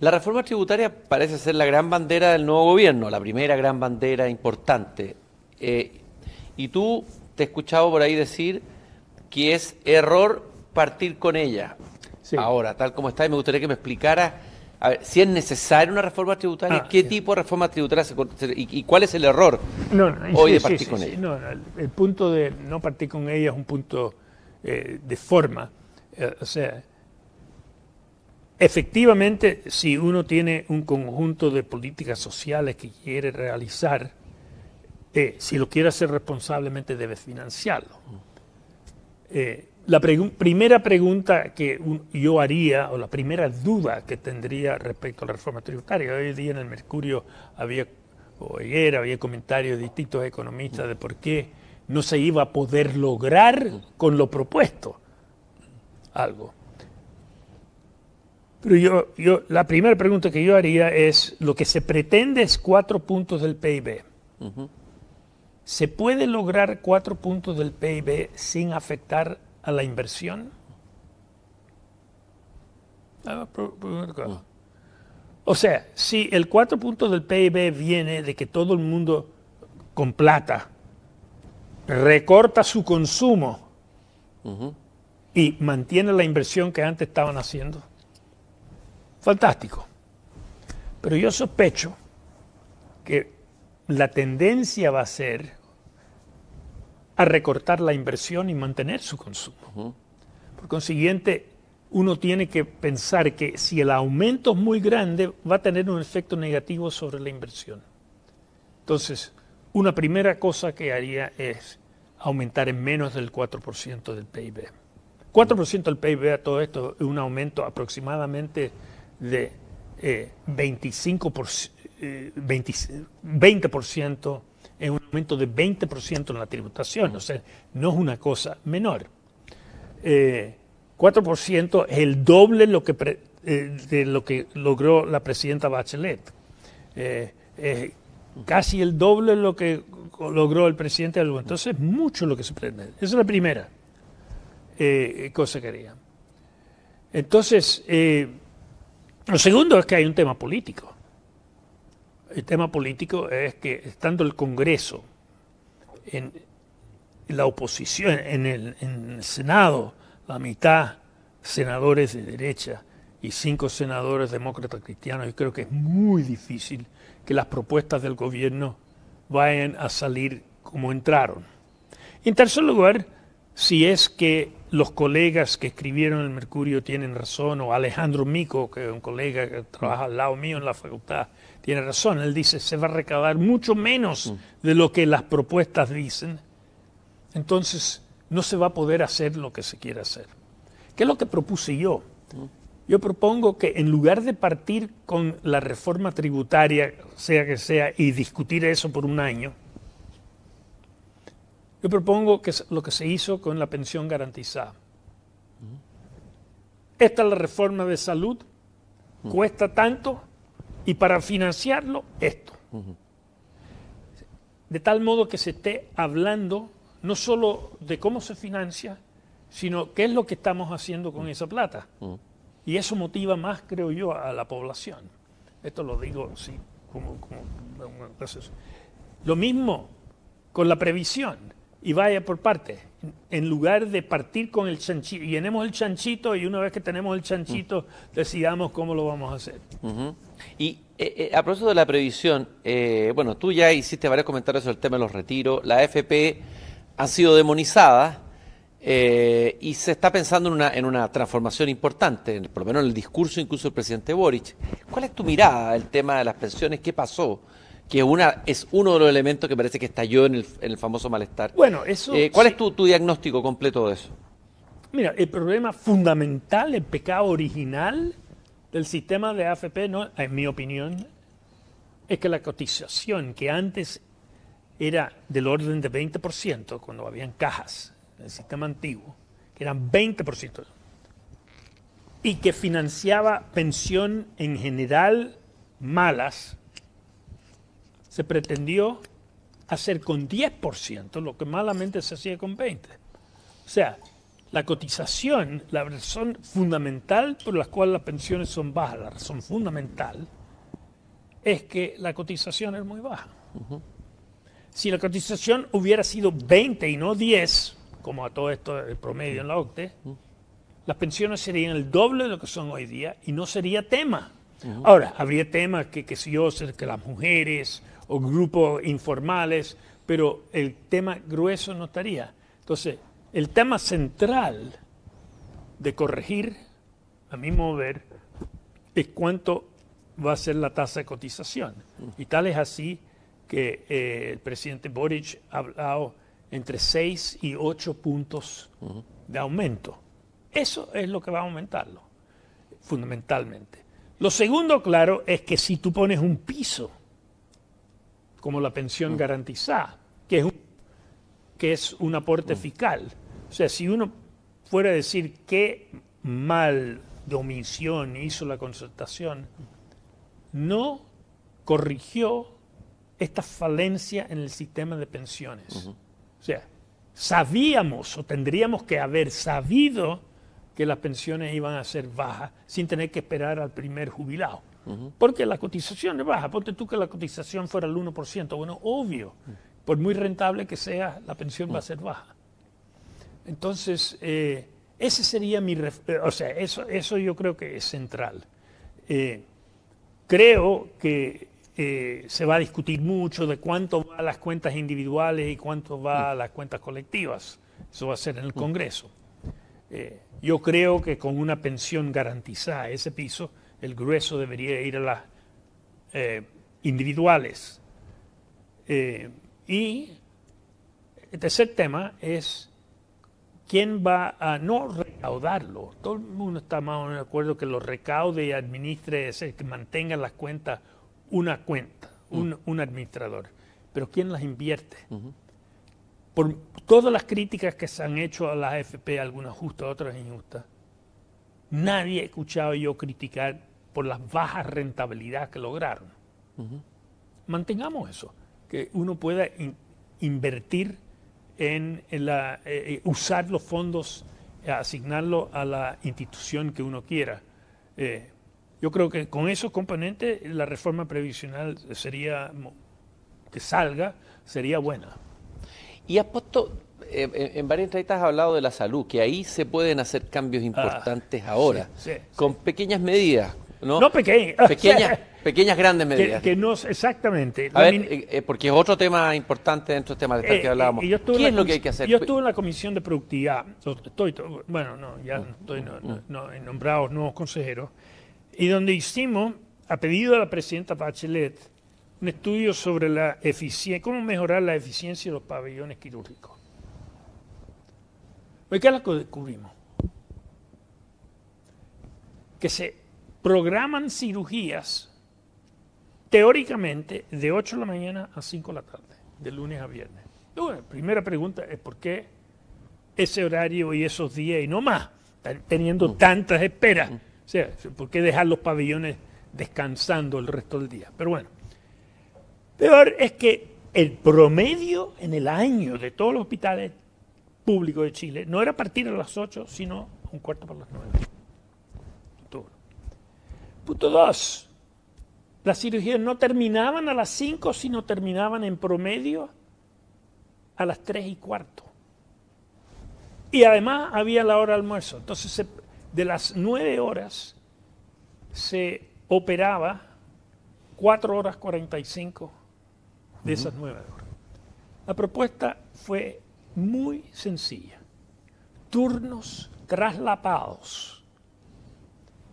La reforma tributaria parece ser la gran bandera del nuevo gobierno, la primera gran bandera importante. Eh, y tú te he escuchado por ahí decir que es error partir con ella. Ahora, tal como está, y me gustaría que me explicara si es necesaria una reforma tributaria, ah, ¿qué tipo de reforma tributaria se, y, y, cuál es el error hoy de partir con ella? el, punto de no partir con ella es un punto eh, de forma. Eh, o sea, efectivamente, si uno tiene un conjunto de políticas sociales que quiere realizar, eh, si lo quiere hacer responsablemente, debe financiarlo. Mm la primera pregunta que yo haría, o la primera duda que tendría respecto a la reforma tributaria, hoy día en el Mercurio había, o había comentarios de distintos economistas de por qué no se iba a poder lograr con lo propuesto algo. Pero yo, yo, la primera pregunta que yo haría es, lo que se pretende es cuatro puntos del PIB. ¿Se puede lograr cuatro puntos del PIB sin afectar a la inversión? Ah, oh. O sea, si el 4 puntos del PIB viene de que todo el mundo con plata recorta su consumo y mantiene la inversión que antes estaban haciendo, fantástico. Pero yo sospecho que la tendencia va a ser a recortar la inversión y mantener su consumo. Por consiguiente, uno tiene que pensar que si el aumento es muy grande, va a tener un efecto negativo sobre la inversión. Entonces, una primera cosa que haría es aumentar en menos del 4% del PIB. 4% del PIB a todo esto es un aumento aproximadamente de 25%, eh, 20 es un aumento de 20% en la tributación, o sea, no es una cosa menor. 4% eh, es el doble lo que eh, de lo que logró la presidenta Bachelet. Eh, casi el doble de lo que logró el presidente Alba. Entonces, mucho lo que se pretende. Esa es la primera cosa que haría. Entonces, lo segundo es que hay un tema político el tema político es que estando el Congreso en la oposición, en el, Senado, la mitad senadores de derecha y cinco senadores demócratas cristianos, yo creo que es muy difícil que las propuestas del gobierno vayan a salir como entraron. En tercer lugar, si es que los colegas que escribieron el Mercurio tienen razón, o Alejandro Mico, que es un colega que trabaja al lado mío en la facultad, tiene razón, él dice, se va a recaudar mucho menos mm. de lo que las propuestas dicen, entonces no se va a poder hacer lo que se quiere hacer. ¿Qué es lo que propuse yo? Mm. Yo propongo que en lugar de partir con la reforma tributaria, sea que sea, y discutir eso por un año, yo propongo que lo que se hizo con la pensión garantizada. Mm. Esta es la reforma de salud, cuesta tanto, y para financiarlo, esto. De tal modo que se esté hablando no solo de cómo se financia, sino qué es lo que estamos haciendo con esa plata. Y eso motiva más, creo yo, a la población. Esto lo digo así, como, como lo mismo con la previsión, y vaya por partes en lugar de partir con el chanchito, llenemos el chanchito y una vez que tenemos el chanchito, mm. decidamos cómo lo vamos a hacer. Y eh, eh, a propósito de la previsión, eh, bueno, tú ya hiciste varios comentarios sobre el tema de los retiros, la AFP ha sido demonizada eh, y se está pensando en una, transformación importante, por lo menos en el discurso incluso del presidente Boric. ¿Cuál es tu mirada del tema de las pensiones? ¿Qué pasó? que una, es uno de los elementos que parece que estalló en el, famoso malestar. Bueno, eso... Eh, ¿Cuál es tu, diagnóstico completo de eso? Mira, el problema fundamental, el pecado original del sistema de AFP, en mi opinión, es que la cotización que antes era del orden de 20% cuando habían cajas en el sistema antiguo, que eran 20%, y que financiaba pensión en general malas, se pretendió hacer con 10%, lo que malamente se hacía con 20%. O sea, la cotización, la razón fundamental por la cual las pensiones son bajas, la razón fundamental, es que la cotización es muy baja. Si la cotización hubiera sido 20 y no 10, como a todo esto el promedio en la OCTE, las pensiones serían el doble de lo que son hoy día y no sería tema. Ahora, habría temas que, que si yo, que las mujeres, o grupos informales, pero el tema grueso no estaría. Entonces, el tema central de corregir, a mi mover, es cuánto va a ser la tasa de cotización. Y tal es así que eh, el presidente Boric ha hablado entre 6 y 8 puntos de aumento. Eso es lo que va a aumentarlo, fundamentalmente. Lo segundo, claro, es que si tú pones un piso como la pensión mm. garantizada, que es un, que es un aporte mm. fiscal. O sea, si uno fuera a decir qué mal de omisión hizo la concertación, no corrigió esta falencia en el sistema de pensiones. O sea, sabíamos o tendríamos que haber sabido que las pensiones iban a ser bajas sin tener que esperar al primer jubilado. Porque la cotización es baja. Ponte tú que la cotización fuera el 1%. Bueno, obvio, por muy rentable que sea, la pensión va a ser baja. Entonces, eh, ese sería mi... Eh, o sea, eso, yo creo que es central. Eh, creo que se va a discutir mucho de cuánto va las cuentas individuales y cuánto va las cuentas colectivas. Eso va a ser en el Congreso. yo creo que con una pensión garantizada ese piso, el grueso debería ir a las eh, individuales. Eh, y el tercer tema es quién va a no recaudarlo. Todo el mundo está más o menos de acuerdo que lo recaude y administre, es que mantenga las cuentas una cuenta, mm. un, administrador. Pero ¿quién las invierte? Por todas las críticas que se han hecho a las AFP, algunas justas, otras injustas, nadie ha escuchado yo criticar por las bajas rentabilidad que lograron. Mantengamos eso, que uno pueda invertir en, la, eh, eh, usar los fondos, eh, asignarlo a la institución que uno quiera. yo creo que con esos componentes la reforma previsional sería que salga sería buena. Y ha puesto en varias entrevistas has hablado de la salud, que ahí se pueden hacer cambios ah, importantes ahora, con pequeñas medidas, ¿no? pequeñas, [LAUGHS] Pequeñas, grandes medidas. Que, no, exactamente. Eh, eh, porque es otro tema importante dentro del tema de eh, que hablábamos. ¿Qué es lo que hay que hacer? Yo estuve en la Comisión de Productividad. Estoy, bueno, no, ya estoy Nombrado no, nombrados nuevos consejeros. Y donde hicimos, a pedido de la presidenta Bachelet, un estudio sobre la eficiencia, cómo mejorar la eficiencia de los pabellones quirúrgicos. Pues, ¿Qué es lo que descubrimos? Que se programan cirugías teóricamente de 8 de la mañana a 5 de la tarde, de lunes a viernes. La primera pregunta es por qué ese horario y esos días y no más, teniendo mm. tantas esperas. Mm. O ¿por qué dejar los pabellones descansando el resto del día? Pero bueno, peor es que el promedio en el año de todos los hospitales públicos de Chile no era partir a las 8, sino un cuarto para las 9. Punto dos, las cirugías no terminaban a las 5, sino terminaban en promedio a las tres y cuarto. Y además había la hora almuerzo. Entonces, de las nueve horas se operaba 4 horas 45 de esas 9 horas. La propuesta fue muy sencilla. Turnos traslapados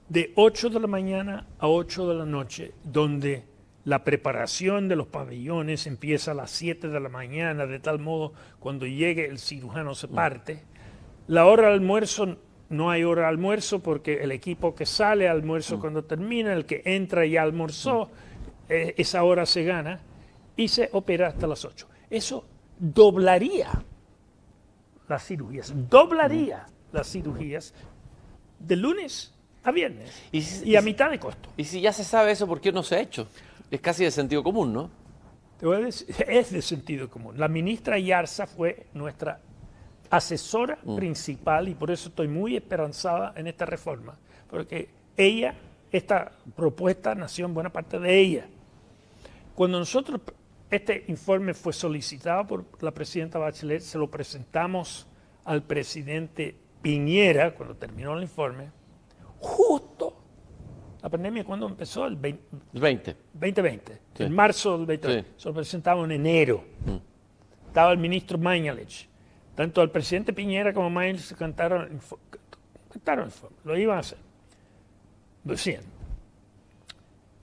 de 8 de la mañana a 8 de la noche, donde la preparación de los pabellones empieza a las 7 de la mañana, de tal modo cuando llegue el cirujano se parte. La hora de almuerzo, no hay hora de almuerzo porque el equipo que sale almuerzo mm. cuando termina, el que entra y almorzó, mm. eh, esa hora se gana y se opera hasta las 8. Eso doblaría las cirugías, doblaría mm. las cirugías de lunes a viernes ¿eh? y, a mitad de costo. Y si ya se sabe eso, ¿por qué no se ha hecho? Es casi de sentido común, ¿no? Te Es de sentido común. La ministra Yarza fue nuestra asesora mm. principal y por eso estoy muy esperanzada en esta reforma, porque ella, esta propuesta nació en buena parte de ella. Cuando nosotros, este informe fue solicitado por la presidenta Bachelet, se lo presentamos al presidente Piñera cuando terminó el informe, justo. La pandemia cuando empezó, el 20. 20. 2020. En marzo del Se lo en enero. Mm. Estaba el ministro Mañalich. Tanto el presidente Piñera como Mañalich cantaron, cantaron, lo iban a hacer. decían.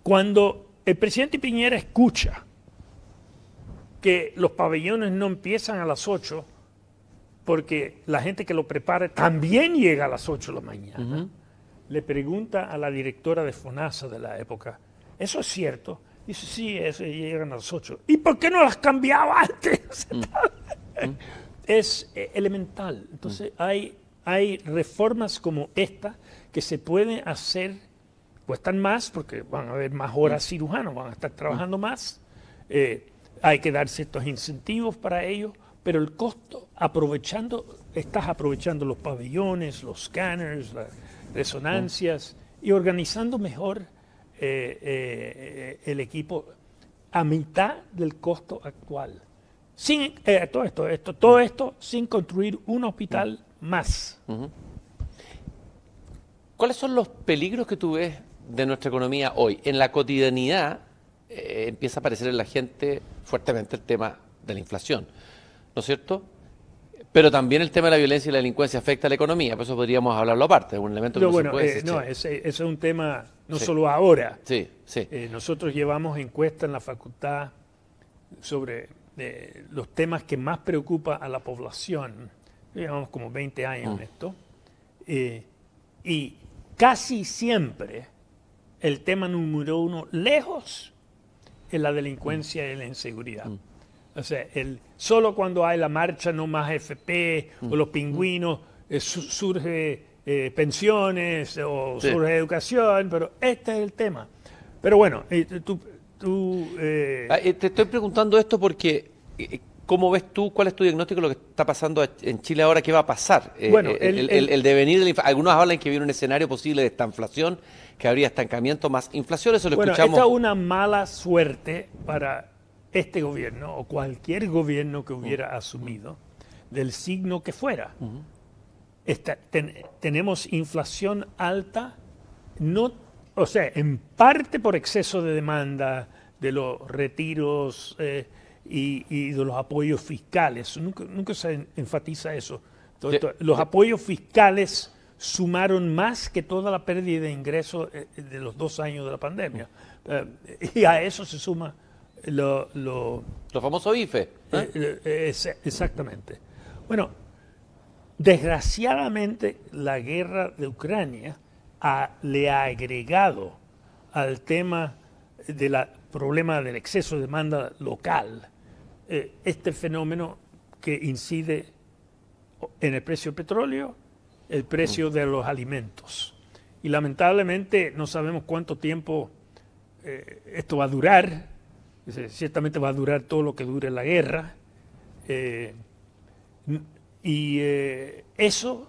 Cuando el presidente Piñera escucha que los pabellones no empiezan a las 8 porque la gente que lo prepara también llega a las 8 de la mañana le pregunta a la directora de FONASA de la época, ¿eso es cierto? Dice, sí, eso, llegan a las 8. ¿Y por qué no las cambiaba antes? Mm. [LAUGHS] es eh, elemental. Entonces mm. hay, hay reformas como esta que se pueden hacer, cuestan más porque van a haber más horas mm. cirujanos, van a estar trabajando más, eh, hay que dar ciertos incentivos para ello, pero el costo, aprovechando, estás aprovechando los pabellones, los scanners, la, resonancias y organizando mejor eh, eh, el equipo a mitad del costo actual. Sin, eh, todo, esto, esto, todo esto sin construir un hospital más. ¿Cuáles son los peligros que tú ves de nuestra economía hoy? En la cotidianidad empieza a aparecer en la gente fuertemente el tema de la inflación, ¿no es cierto? Pero también el tema de la violencia y la delincuencia afecta a la economía, por eso podríamos hablarlo aparte, es un elemento que no bueno, eh, no, eh, ese, es un tema no solo ahora. Sí, sí. Eh, nosotros llevamos encuestas en la facultad sobre los temas que más preocupa a la población. Llevamos como 20 años mm. en esto. y casi siempre el tema número uno lejos es la delincuencia y la inseguridad. Mm. O sea, el, solo cuando hay la marcha no más FP o los pingüinos eh, surge eh, pensiones o surge educación, pero este es el tema. Pero bueno, eh, tú... Ah, te estoy preguntando esto porque... ¿Cómo ves tú, cuál es tu diagnóstico de lo que está pasando en Chile ahora? ¿Qué va a pasar? Bueno, el, el, devenir de la Algunos hablan que viene un escenario posible de estanflación, que habría estancamiento más inflación. Eso lo bueno, escuchamos. Esta es una mala suerte para este gobierno o cualquier gobierno que hubiera asumido, del signo que fuera, tenemos inflación alta, no, o sea, en parte por exceso de demanda de los retiros eh, y, de los apoyos fiscales. Nunca, se enfatiza eso. los apoyos fiscales sumaron más que toda la pérdida de ingresos eh, de los dos años de la pandemia. Eh, y a eso se suma lo, lo, famoso IFE. Eh, eh, exactamente. Bueno, desgraciadamente la guerra de Ucrania le ha agregado al tema del problema del exceso de demanda local eh, este fenómeno que incide en el precio del petróleo, el precio de los alimentos. Y lamentablemente no sabemos cuánto tiempo esto va a durar ciertamente va a durar todo lo que dure la guerra. Eh, y eh, eso,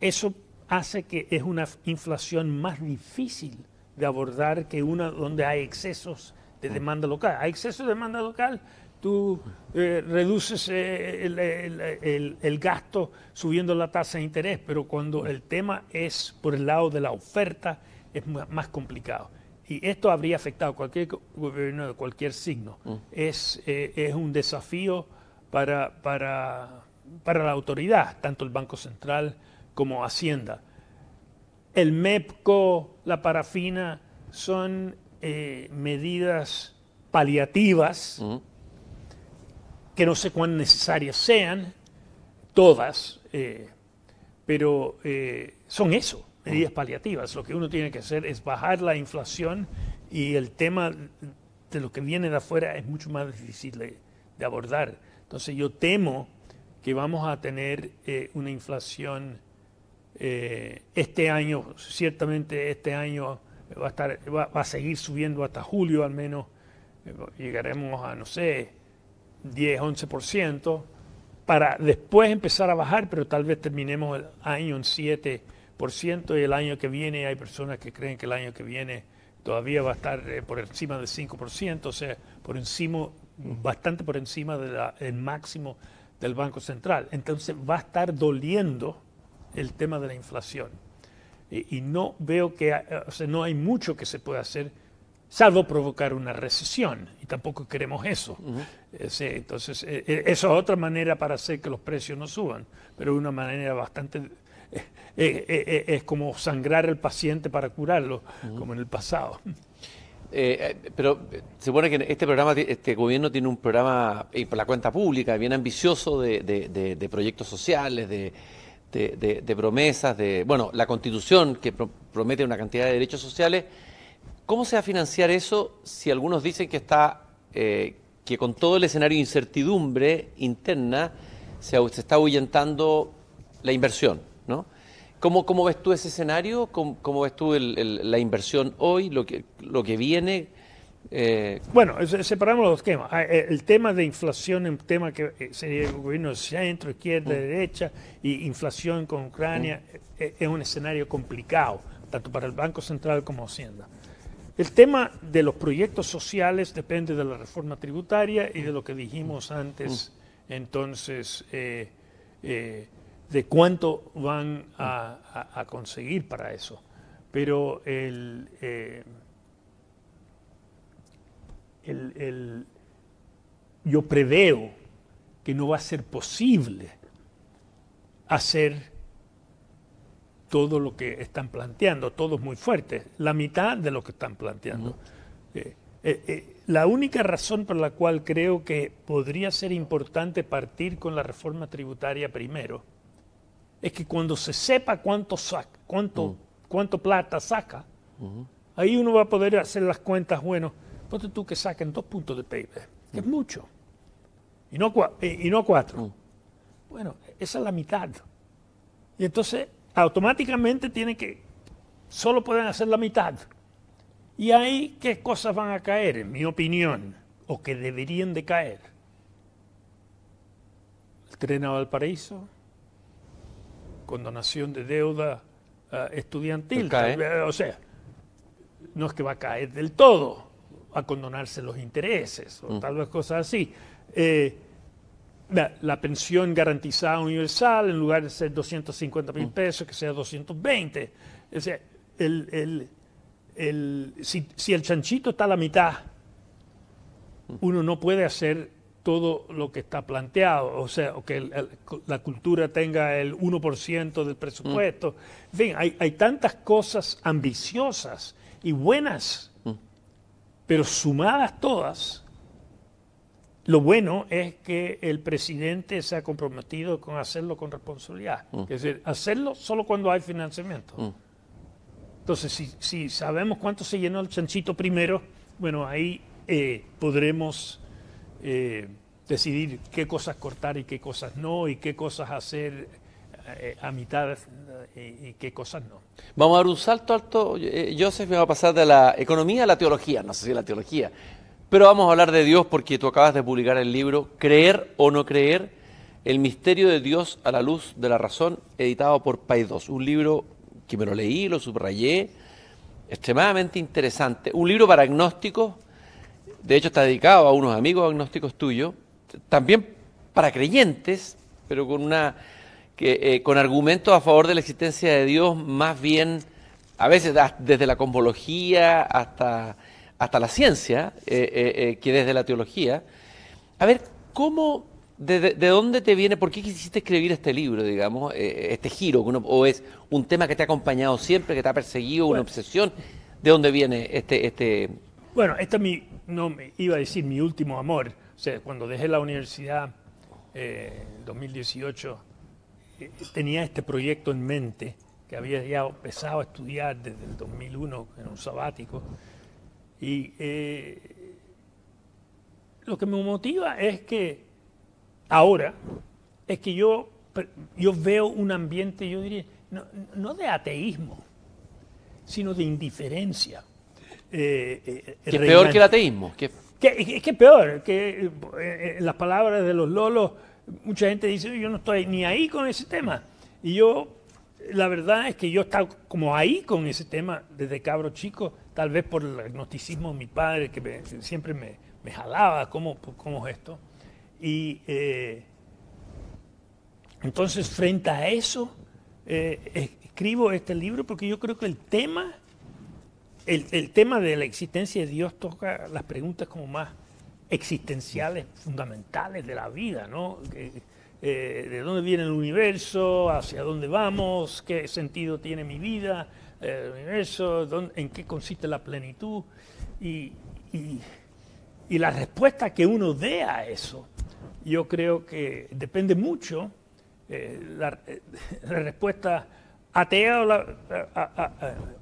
eso hace que es una inflación más difícil de abordar que una donde hay excesos de demanda local. Hay exceso de demanda local, tú eh, reduces el, gasto subiendo la tasa de interés, pero cuando el tema es por el lado de la oferta es más complicado y esto habría afectado a cualquier gobierno de cualquier signo. Mm. Eh, es, un desafío para, la autoridad, tanto el Banco Central como Hacienda. El MEPCO, la parafina, son eh, medidas paliativas mm. que no sé cuán necesarias sean, todas, eh, pero son eso medidas paliativas. Lo que uno tiene que hacer es bajar la inflación y el tema de lo que viene de afuera es mucho más difícil de, abordar. Entonces yo temo que vamos a tener eh, una inflación eh, este año, ciertamente este año va a, estar, va, a seguir subiendo hasta julio al menos, eh, llegaremos a, no sé, 10, 11%, para después empezar a bajar, pero tal vez terminemos el año en 7, por y el año que viene hay personas que creen que el año que viene todavía va a estar eh, por encima del 5%, o sea, por encima, bastante por encima del máximo del Banco Central. Entonces va a estar doliendo el tema de la inflación. Y, no veo que, eh, o sea, no hay mucho que se pueda hacer salvo provocar una recesión, y tampoco queremos eso. Eh, entonces, eso es otra manera para hacer que los precios no suban, pero es una manera bastante eh, eh, eh, es como sangrar al paciente para curarlo, como en el pasado. pero se supone que este programa, este gobierno tiene un programa y por la cuenta pública bien ambicioso de, proyectos sociales, de, promesas, de bueno, la Constitución que promete una cantidad de derechos sociales. ¿Cómo se va a financiar eso si algunos dicen que está que con todo el escenario de incertidumbre interna se, se está ahuyentando la inversión? ¿no? ¿Cómo, ves tú ese escenario? ¿Cómo, ves tú la inversión hoy, lo que, viene? Eh, bueno, separamos los temas. Ah, eh, el tema de inflación, un tema que eh, sería el gobierno centro, izquierda, mm. derecha, y inflación con Ucrania, mm. es un escenario complicado, tanto para el Banco Central como Hacienda. El tema de los proyectos sociales depende de la reforma tributaria y de lo que dijimos mm. antes. Entonces, de cuánto van a, conseguir para eso. Pero eh, el, yo preveo que no va a ser posible hacer todo lo que están planteando, todos muy fuertes, la mitad de lo que están planteando. Eh, eh, la única razón por la cual creo que podría ser importante partir con la reforma tributaria primero es que cuando se sepa cuánto, saca, cuánto, mm. cuánto plata saca, ahí uno va a poder hacer las cuentas, bueno, ponte tú que saquen dos puntos de PIB, que es mm. mucho, y no, eh, y no cuatro. Mm. Bueno, esa es la mitad. Y entonces automáticamente tienen que, solo pueden hacer la mitad. Y ahí, ¿qué cosas van a caer, en mi opinión? O que deberían de caer. El tren a Valparaíso, condonación de deuda ah, estudiantil. O sea, no es que va a caer del todo a condonarse los intereses o mm. tal vez cosas así. Eh, la, pensión garantizada universal, en lugar de ser 250 mil mm. pesos, que sea 220. O sea, si, si el chanchito está a la mitad, mm. uno no puede hacer todo lo que está planteado, o sea, que la cultura tenga el 1% del presupuesto. Mm. En fin, hay, tantas cosas ambiciosas y buenas, mm. pero sumadas todas, lo bueno es que el presidente se ha comprometido con hacerlo con responsabilidad, mm. es decir, hacerlo solo cuando hay financiamiento. Entonces, si, sabemos cuánto se llenó el chanchito primero, bueno, ahí eh, podremos eh, decidir qué cosas cortar y qué cosas no, y qué cosas hacer eh, a mitad eh, y qué cosas no. Vamos a dar un salto alto, Joseph, me va a pasar de la economía a la teología, no sé si la teología, pero vamos a hablar de Dios porque tú acabas de publicar el libro Creer o no creer, el misterio de Dios a la luz de la razón, editado por Paidós, un libro que me lo leí, lo subrayé, extremadamente interesante, un libro para agnósticos, de hecho está dedicado a unos amigos agnósticos tuyos, también para creyentes, pero con una eh, con argumentos a favor de la existencia de Dios, más bien a veces desde la cosmología hasta, hasta la ciencia, eh, eh, que desde la teología. A ver, ¿cómo, de, dónde te viene, por qué quisiste escribir este libro, digamos, este giro, o es un tema que te ha acompañado siempre, que te ha perseguido, una obsesión? ¿De dónde viene este, este, bueno, este es mi, no me iba a decir mi último amor. cuando dejé la universidad eh, en 2018, eh, tenía este proyecto en mente que había ya empezado a estudiar desde el 2001 en un sabático. Y eh, lo que me motiva es que ahora, es que yo, yo veo un ambiente, yo diría, no de ateísmo, sino de indiferencia eh, que eh, peor que el ateísmo. Que... es peor, que las palabras de los lolos, mucha gente dice, yo no estoy ni ahí con ese tema. Y yo, la verdad es que yo estado como ahí con ese tema desde cabro chico, tal vez por el agnosticismo de mi padre, que siempre me, jalaba, ¿cómo, es esto? Y eh, entonces, frente a eso, eh, escribo este libro porque yo creo que el tema el, tema de la existencia de Dios toca las preguntas como más existenciales, fundamentales de la vida, ¿no? Eh, ¿De dónde viene el universo? ¿Hacia dónde vamos? ¿Qué sentido tiene mi vida? Eh, ¿El universo? ¿En qué consiste la plenitud? Y, y, la respuesta que uno dé a eso, yo creo que depende mucho eh, la, [LAUGHS] la respuesta ateo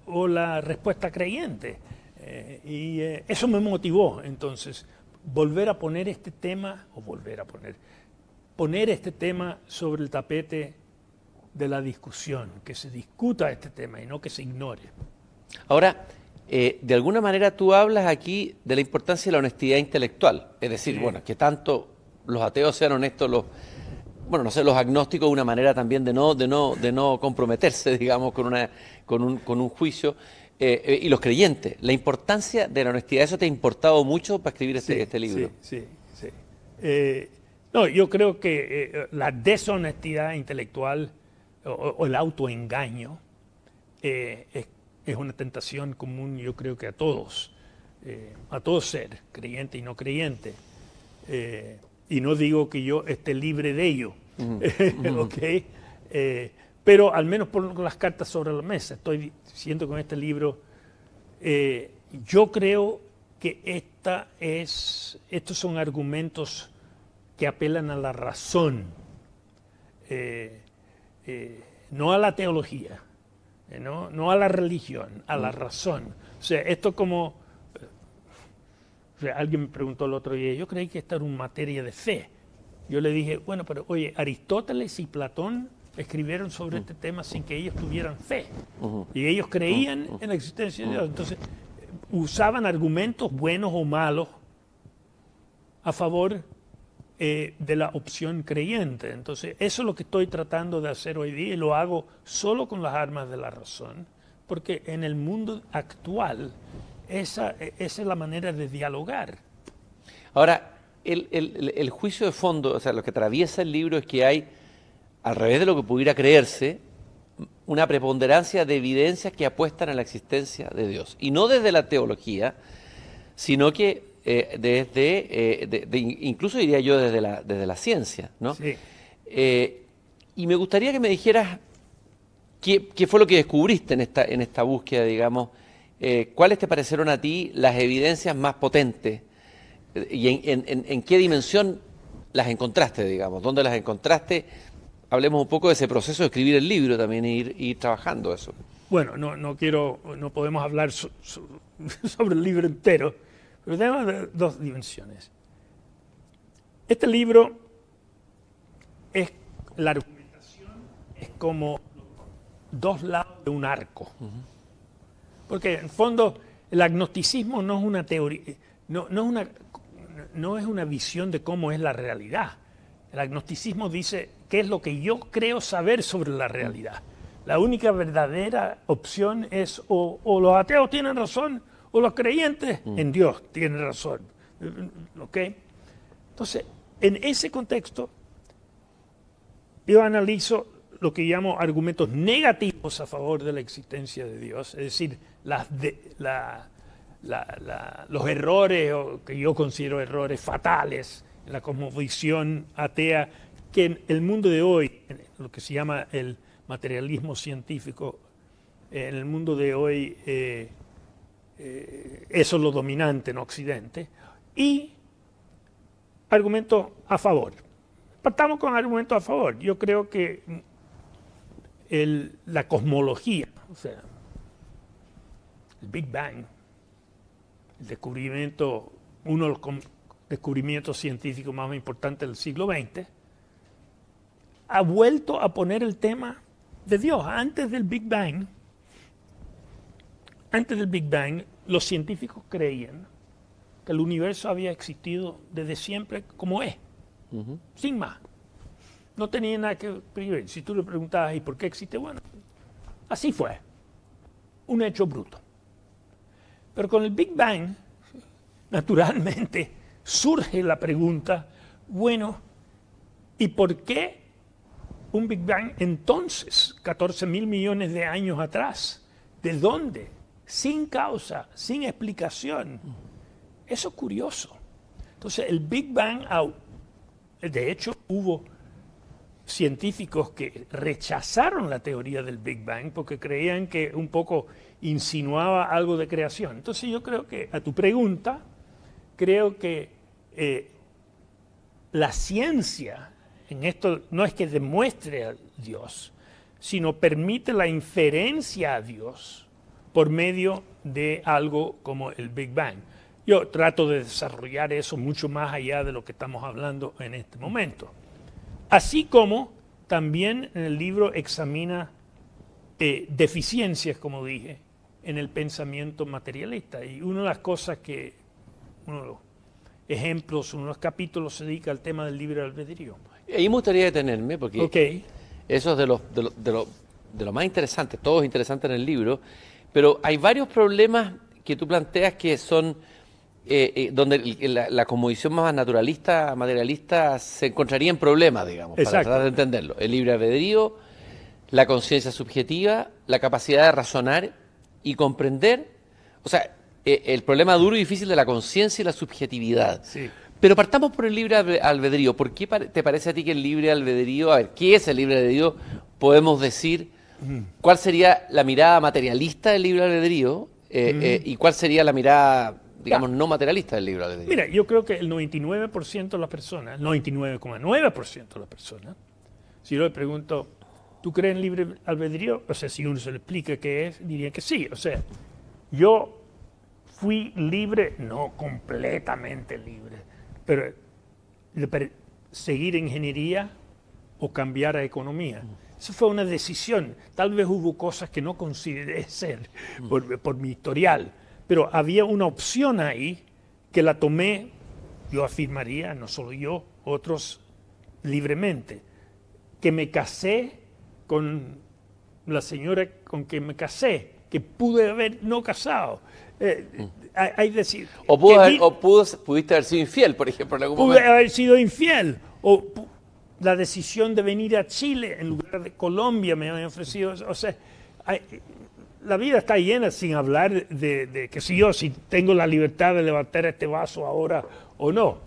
o la, respuesta creyente. Eh, y eh, eso me motivó entonces volver a poner este tema, o volver a poner, poner este tema sobre el tapete de la discusión, que se discuta este tema y no que se ignore. Ahora, eh, de alguna manera tú hablas aquí de la importancia de la honestidad intelectual, es decir, bueno, que tanto los ateos sean honestos los bueno, no sé, los agnósticos una manera también de no, de no, de no comprometerse, [LAUGHS] digamos, con, una, con, un, juicio. Eh, eh, y los creyentes, la importancia de la honestidad, ¿eso te ha importado mucho para escribir este, este libro? Sí, sí, sí. Eh, no, yo creo que la deshonestidad intelectual o, el autoengaño es, una tentación común, yo creo que a todos, a todos ser, creyente y no creyente y no digo que yo esté libre de ello, [LAUGHS] eh, pero al menos pongo las cartas sobre la mesa, estoy diciendo con este libro, eh, yo creo que esta es, estos son argumentos que apelan a la razón, eh, no a la teología, no, no a la religión, a la razón. O sea, esto como alguien me preguntó el otro día, yo creí que esta era una materia de fe. Yo le dije, bueno, pero oye, Aristóteles y Platón escribieron sobre este tema sin que ellos tuvieran fe. Y ellos creían en la existencia de Dios. Entonces, eh, usaban argumentos buenos o malos a favor eh, de la opción creyente. Entonces, eso es lo que estoy tratando de hacer hoy día y lo hago solo con las armas de la razón, porque en el mundo actual e, esa, es la manera de dialogar. Ahora, el, juicio de fondo, o sea, lo que atraviesa el libro es que hay, al revés de lo que pudiera creerse, una preponderancia de evidencias que apuestan a la existencia de Dios. Y no desde la teología, sino que eh, desde, eh, incluso diría yo desde la, desde la ciencia, eh, y me gustaría que me dijeras qué, qué, fue lo que descubriste en esta, en esta búsqueda, digamos, eh, ¿cuáles te parecieron a ti las evidencias más potentes? Eh, ¿Y en, qué dimensión las encontraste, digamos? ¿Dónde las encontraste? Hablemos un poco de ese proceso de escribir el libro también e ir, trabajando eso. Bueno, no, no quiero, no podemos hablar [LAUGHS] sobre el libro entero, pero tenemos dos dimensiones. Este libro es la argumentación, es como dos lados de un arco. Porque en fondo el agnosticismo no es una teoría, no, es una, no es una visión de cómo es la realidad. El agnosticismo dice qué es lo que yo creo saber sobre la realidad. La única verdadera opción es o, los ateos tienen razón o los creyentes mm. en Dios tienen razón. Entonces, en ese contexto, yo analizo lo que llamo argumentos negativos a favor de la existencia de Dios, es decir, de, la, los errores, que yo considero errores fatales, en la cosmovisión atea, que en el mundo de hoy, lo que se llama el materialismo científico, en el mundo de hoy eh, eh, eso es lo dominante en Occidente, y argumento a favor. Partamos con argumento a favor. Yo creo que el, la cosmología, o sea, el Big Bang, el descubrimiento, uno de los descubrimientos científicos más importantes del siglo XX, ha vuelto a poner el tema de Dios. Antes del Big Bang, antes del Big Bang, los científicos creían que el universo había existido desde siempre como es, sin más. No tenía nada que ver. Si tú le preguntabas, ¿y por qué existe? Bueno, así fue. Un hecho bruto. Pero con el Big Bang, naturalmente, surge la pregunta, bueno, ¿y por qué un Big Bang entonces, 14 mil millones de años atrás? ¿De dónde? Sin causa, sin explicación. Eso es curioso. Entonces, el Big Bang, de hecho, hubo científicos que rechazaron la teoría del Big Bang porque creían que un poco insinuaba algo de creación. Entonces yo creo que, a tu pregunta, creo que eh, la ciencia en esto no es que demuestre a Dios, sino permite la inferencia a Dios por medio de algo como el Big Bang. Yo trato de desarrollar eso mucho más allá de lo que estamos hablando en este momento. Así como también en el libro examina eh, deficiencias, como dije, en el pensamiento materialista. Y una de las cosas que, uno de los ejemplos, uno de los capítulos se dedica al tema del libre albedrío. Ahí me gustaría detenerme, porque eso es de los, de, lo, de, lo, más interesante, todo es interesante en el libro, pero hay varios problemas que tú planteas que son eh, eh, donde la, la más naturalista, materialista, se encontraría en problemas, digamos, para tratar de entenderlo. El libre albedrío, la conciencia subjetiva, la capacidad de razonar y comprender, o sea, eh, el problema duro y difícil de la conciencia y la subjetividad. Pero partamos por el libre albedrío. ¿Por qué te parece a ti que el libre albedrío, a ver, ¿qué es el libre albedrío? Podemos decir, ¿cuál sería la mirada materialista del libre albedrío eh, eh, y cuál sería la mirada, digamos, no materialista del libre albedrío? Mira, yo creo que el 99% de las personas, 99,9% de las personas, si yo le pregunto, ¿tú crees en libre albedrío? O sea, si uno se le explica qué es, diría que sí. O sea, yo fui libre, no completamente libre, pero, seguir ingeniería o cambiar a economía. Esa fue una decisión. Tal vez hubo cosas que no consideré [LAUGHS] ser por mi historial, pero había una opción ahí que la tomé, yo afirmaría, no solo yo, otros libremente, que me casé con la señora con que me casé, que pude haber no casado. Eh, hay, decir. O, pudo pudiste haber sido infiel, por ejemplo, en algún pude haber sido infiel. O la decisión de venir a Chile en lugar de Colombia me han ofrecido. O sea, la vida está llena sin hablar de, de que si yo, si tengo la libertad de levantar este vaso ahora o no.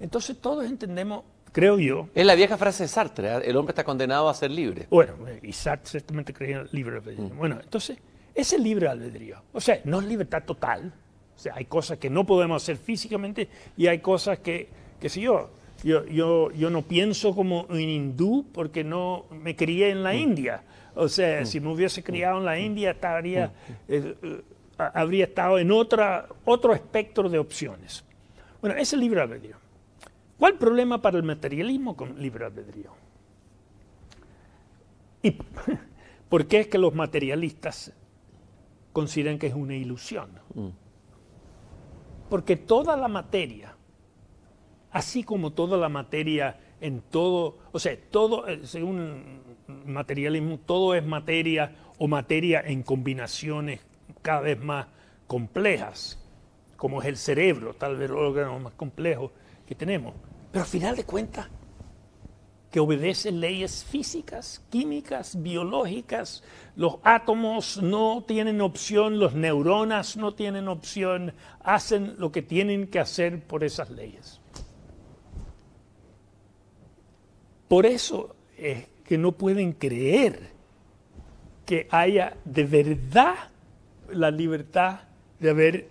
Entonces todos entendemos creo yo. Es la vieja frase de Sartre, ¿eh? el hombre está condenado a ser libre. Bueno, y Sartre ciertamente creía libre albedrío. Mm. Bueno, entonces, ese libre albedrío, o sea, no es libertad total, o sea, hay cosas que no podemos hacer físicamente y hay cosas que, qué sé yo, yo, yo, yo no pienso como un hindú porque no me crié en la mm. India. O sea, mm. si me hubiese criado en la India, estaría, eh, eh, habría estado en otra, otro espectro de opciones. Bueno, ese libre albedrío. ¿Cuál problema para el materialismo con libre albedrío? ¿Y [LAUGHS] por qué es que los materialistas consideran que es una ilusión? Mm. Porque toda la materia, así como toda la materia en todo, o sea, todo, eh, según materialismo, todo es materia o materia en combinaciones cada vez más complejas, como es el cerebro, tal vez el órgano más complejo que tenemos pero al final de cuentas, que obedecen leyes físicas, químicas, biológicas. Los átomos no tienen opción, los neuronas no tienen opción, hacen lo que tienen que hacer por esas leyes. Por eso es que no pueden creer que haya de verdad la libertad de haber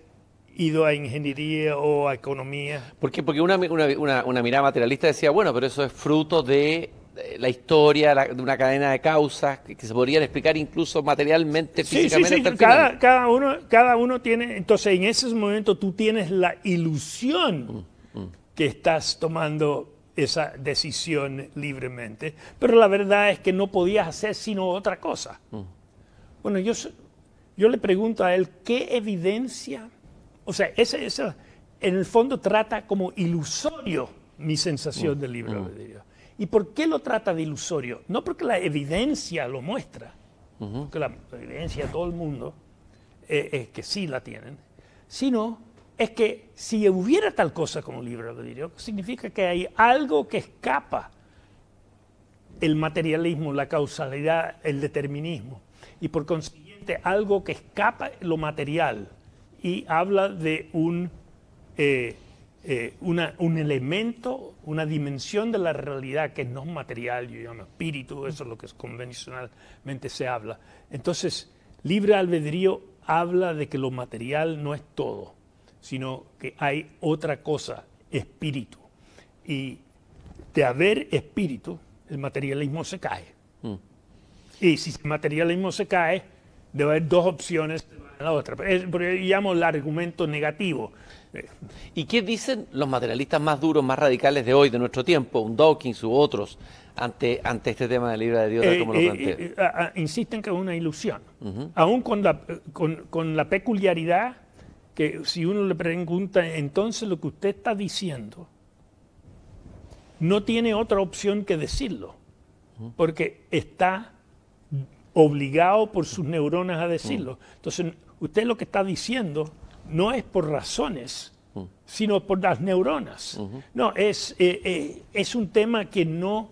ido a ingeniería o a economía. ¿Por qué? Porque una, mirada materialista decía, bueno, pero eso es fruto de la historia de una cadena de causas que, se podrían explicar incluso materialmente, físicamente. Sí, sí. Cada, cada, uno, cada uno tiene, entonces en ese momento tú tienes la ilusión mm, mm. que estás tomando esa decisión libremente, pero la verdad es que no podías hacer sino otra cosa. Mm. Bueno, yo, yo le pregunto a él, ¿qué evidencia o sea, ese, ese, en el fondo trata como ilusorio mi sensación mm, del libro mm. de Dios. ¿Y por qué lo trata de ilusorio? No porque la evidencia lo muestra, porque la evidencia de todo el mundo eh, es que sí la tienen, sino es que si hubiera tal cosa como libro de Dios, significa que hay algo que escapa el materialismo, la causalidad, el determinismo, y por consiguiente algo que escapa lo material y habla de un, eh, eh, un elemento, una dimensión de la realidad que no es material, yo llamo espíritu, eso es lo que convencionalmente se habla. Entonces, libre albedrío habla de que lo material no es todo, sino que hay otra cosa, espíritu. Y de haber espíritu, el materialismo se cae. Mm. Y si el materialismo se cae, debe haber dos opciones la otra. Es, digamos, el argumento negativo. ¿Y qué dicen los materialistas más duros, más radicales de hoy, de nuestro tiempo, un Dawkins u otros, ante, ante este tema del libro de Dios, eh, como lo eh, plantea? Eh, insisten que es una ilusión, aún con la, peculiaridad que si uno le pregunta, entonces lo que usted está diciendo, no tiene otra opción que decirlo, porque está obligado por sus neuronas a decirlo. Entonces, usted lo que está diciendo no es por razones, mm. sino por las neuronas. No, es, eh, eh, es un tema que no,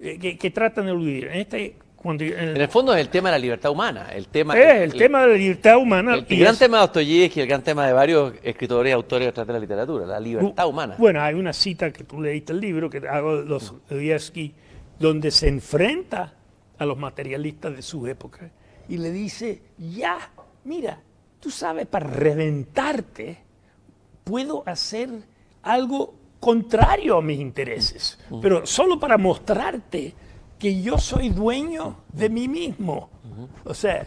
eh, que, tratan de olvidar. En este, cuando, en, el, fondo es el tema de la libertad humana. El tema, es el, tema de la libertad humana. El, gran tema de Dostoyevsky el gran tema de varios escritores y autores de la literatura, la libertad humana. Bueno, hay una cita que tú leíste el libro, que hago Dostoyevsky, donde se enfrenta a los materialistas de su época y le dice, ya, mira, tú sabes, para reventarte, puedo hacer algo contrario a mis intereses, mm, mm. pero solo para mostrarte que yo soy dueño mm, de mí mismo. Mm-hmm. O sea,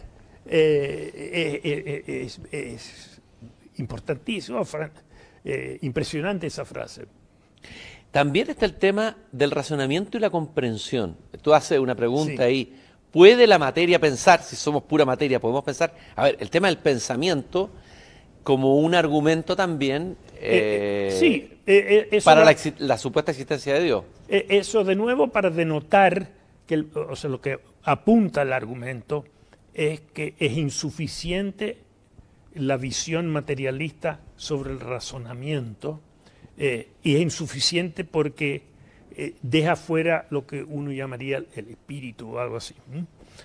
eh, eh, eh, es, importantísimo, impresionante esa frase. También está el tema del razonamiento y la comprensión. Tú haces una pregunta ahí ¿Puede la materia pensar, si somos pura materia, podemos pensar? A ver, el tema del pensamiento como un argumento también eh, eh, eh, sí, para la, supuesta existencia de Dios. eso de nuevo para denotar que o sea, lo que apunta el argumento es que es insuficiente la visión materialista sobre el razonamiento y es insuficiente porque eh, deja fuera lo que uno llamaría el espíritu o algo así.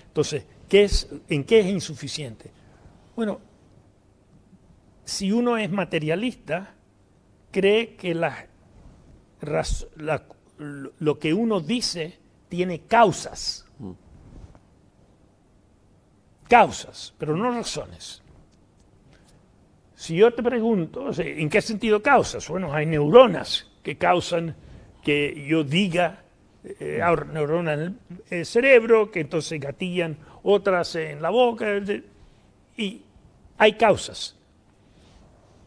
Entonces, ¿qué es, ¿en qué es insuficiente? Bueno, si uno es materialista, cree que lo que uno dice tiene causas. Mm. Causas, pero no razones. Si yo te pregunto, ¿en qué sentido causas? Bueno, hay neuronas que causan que yo diga eh, neuronas en el eh, cerebro, que entonces gatillan otras en la boca, y hay causas.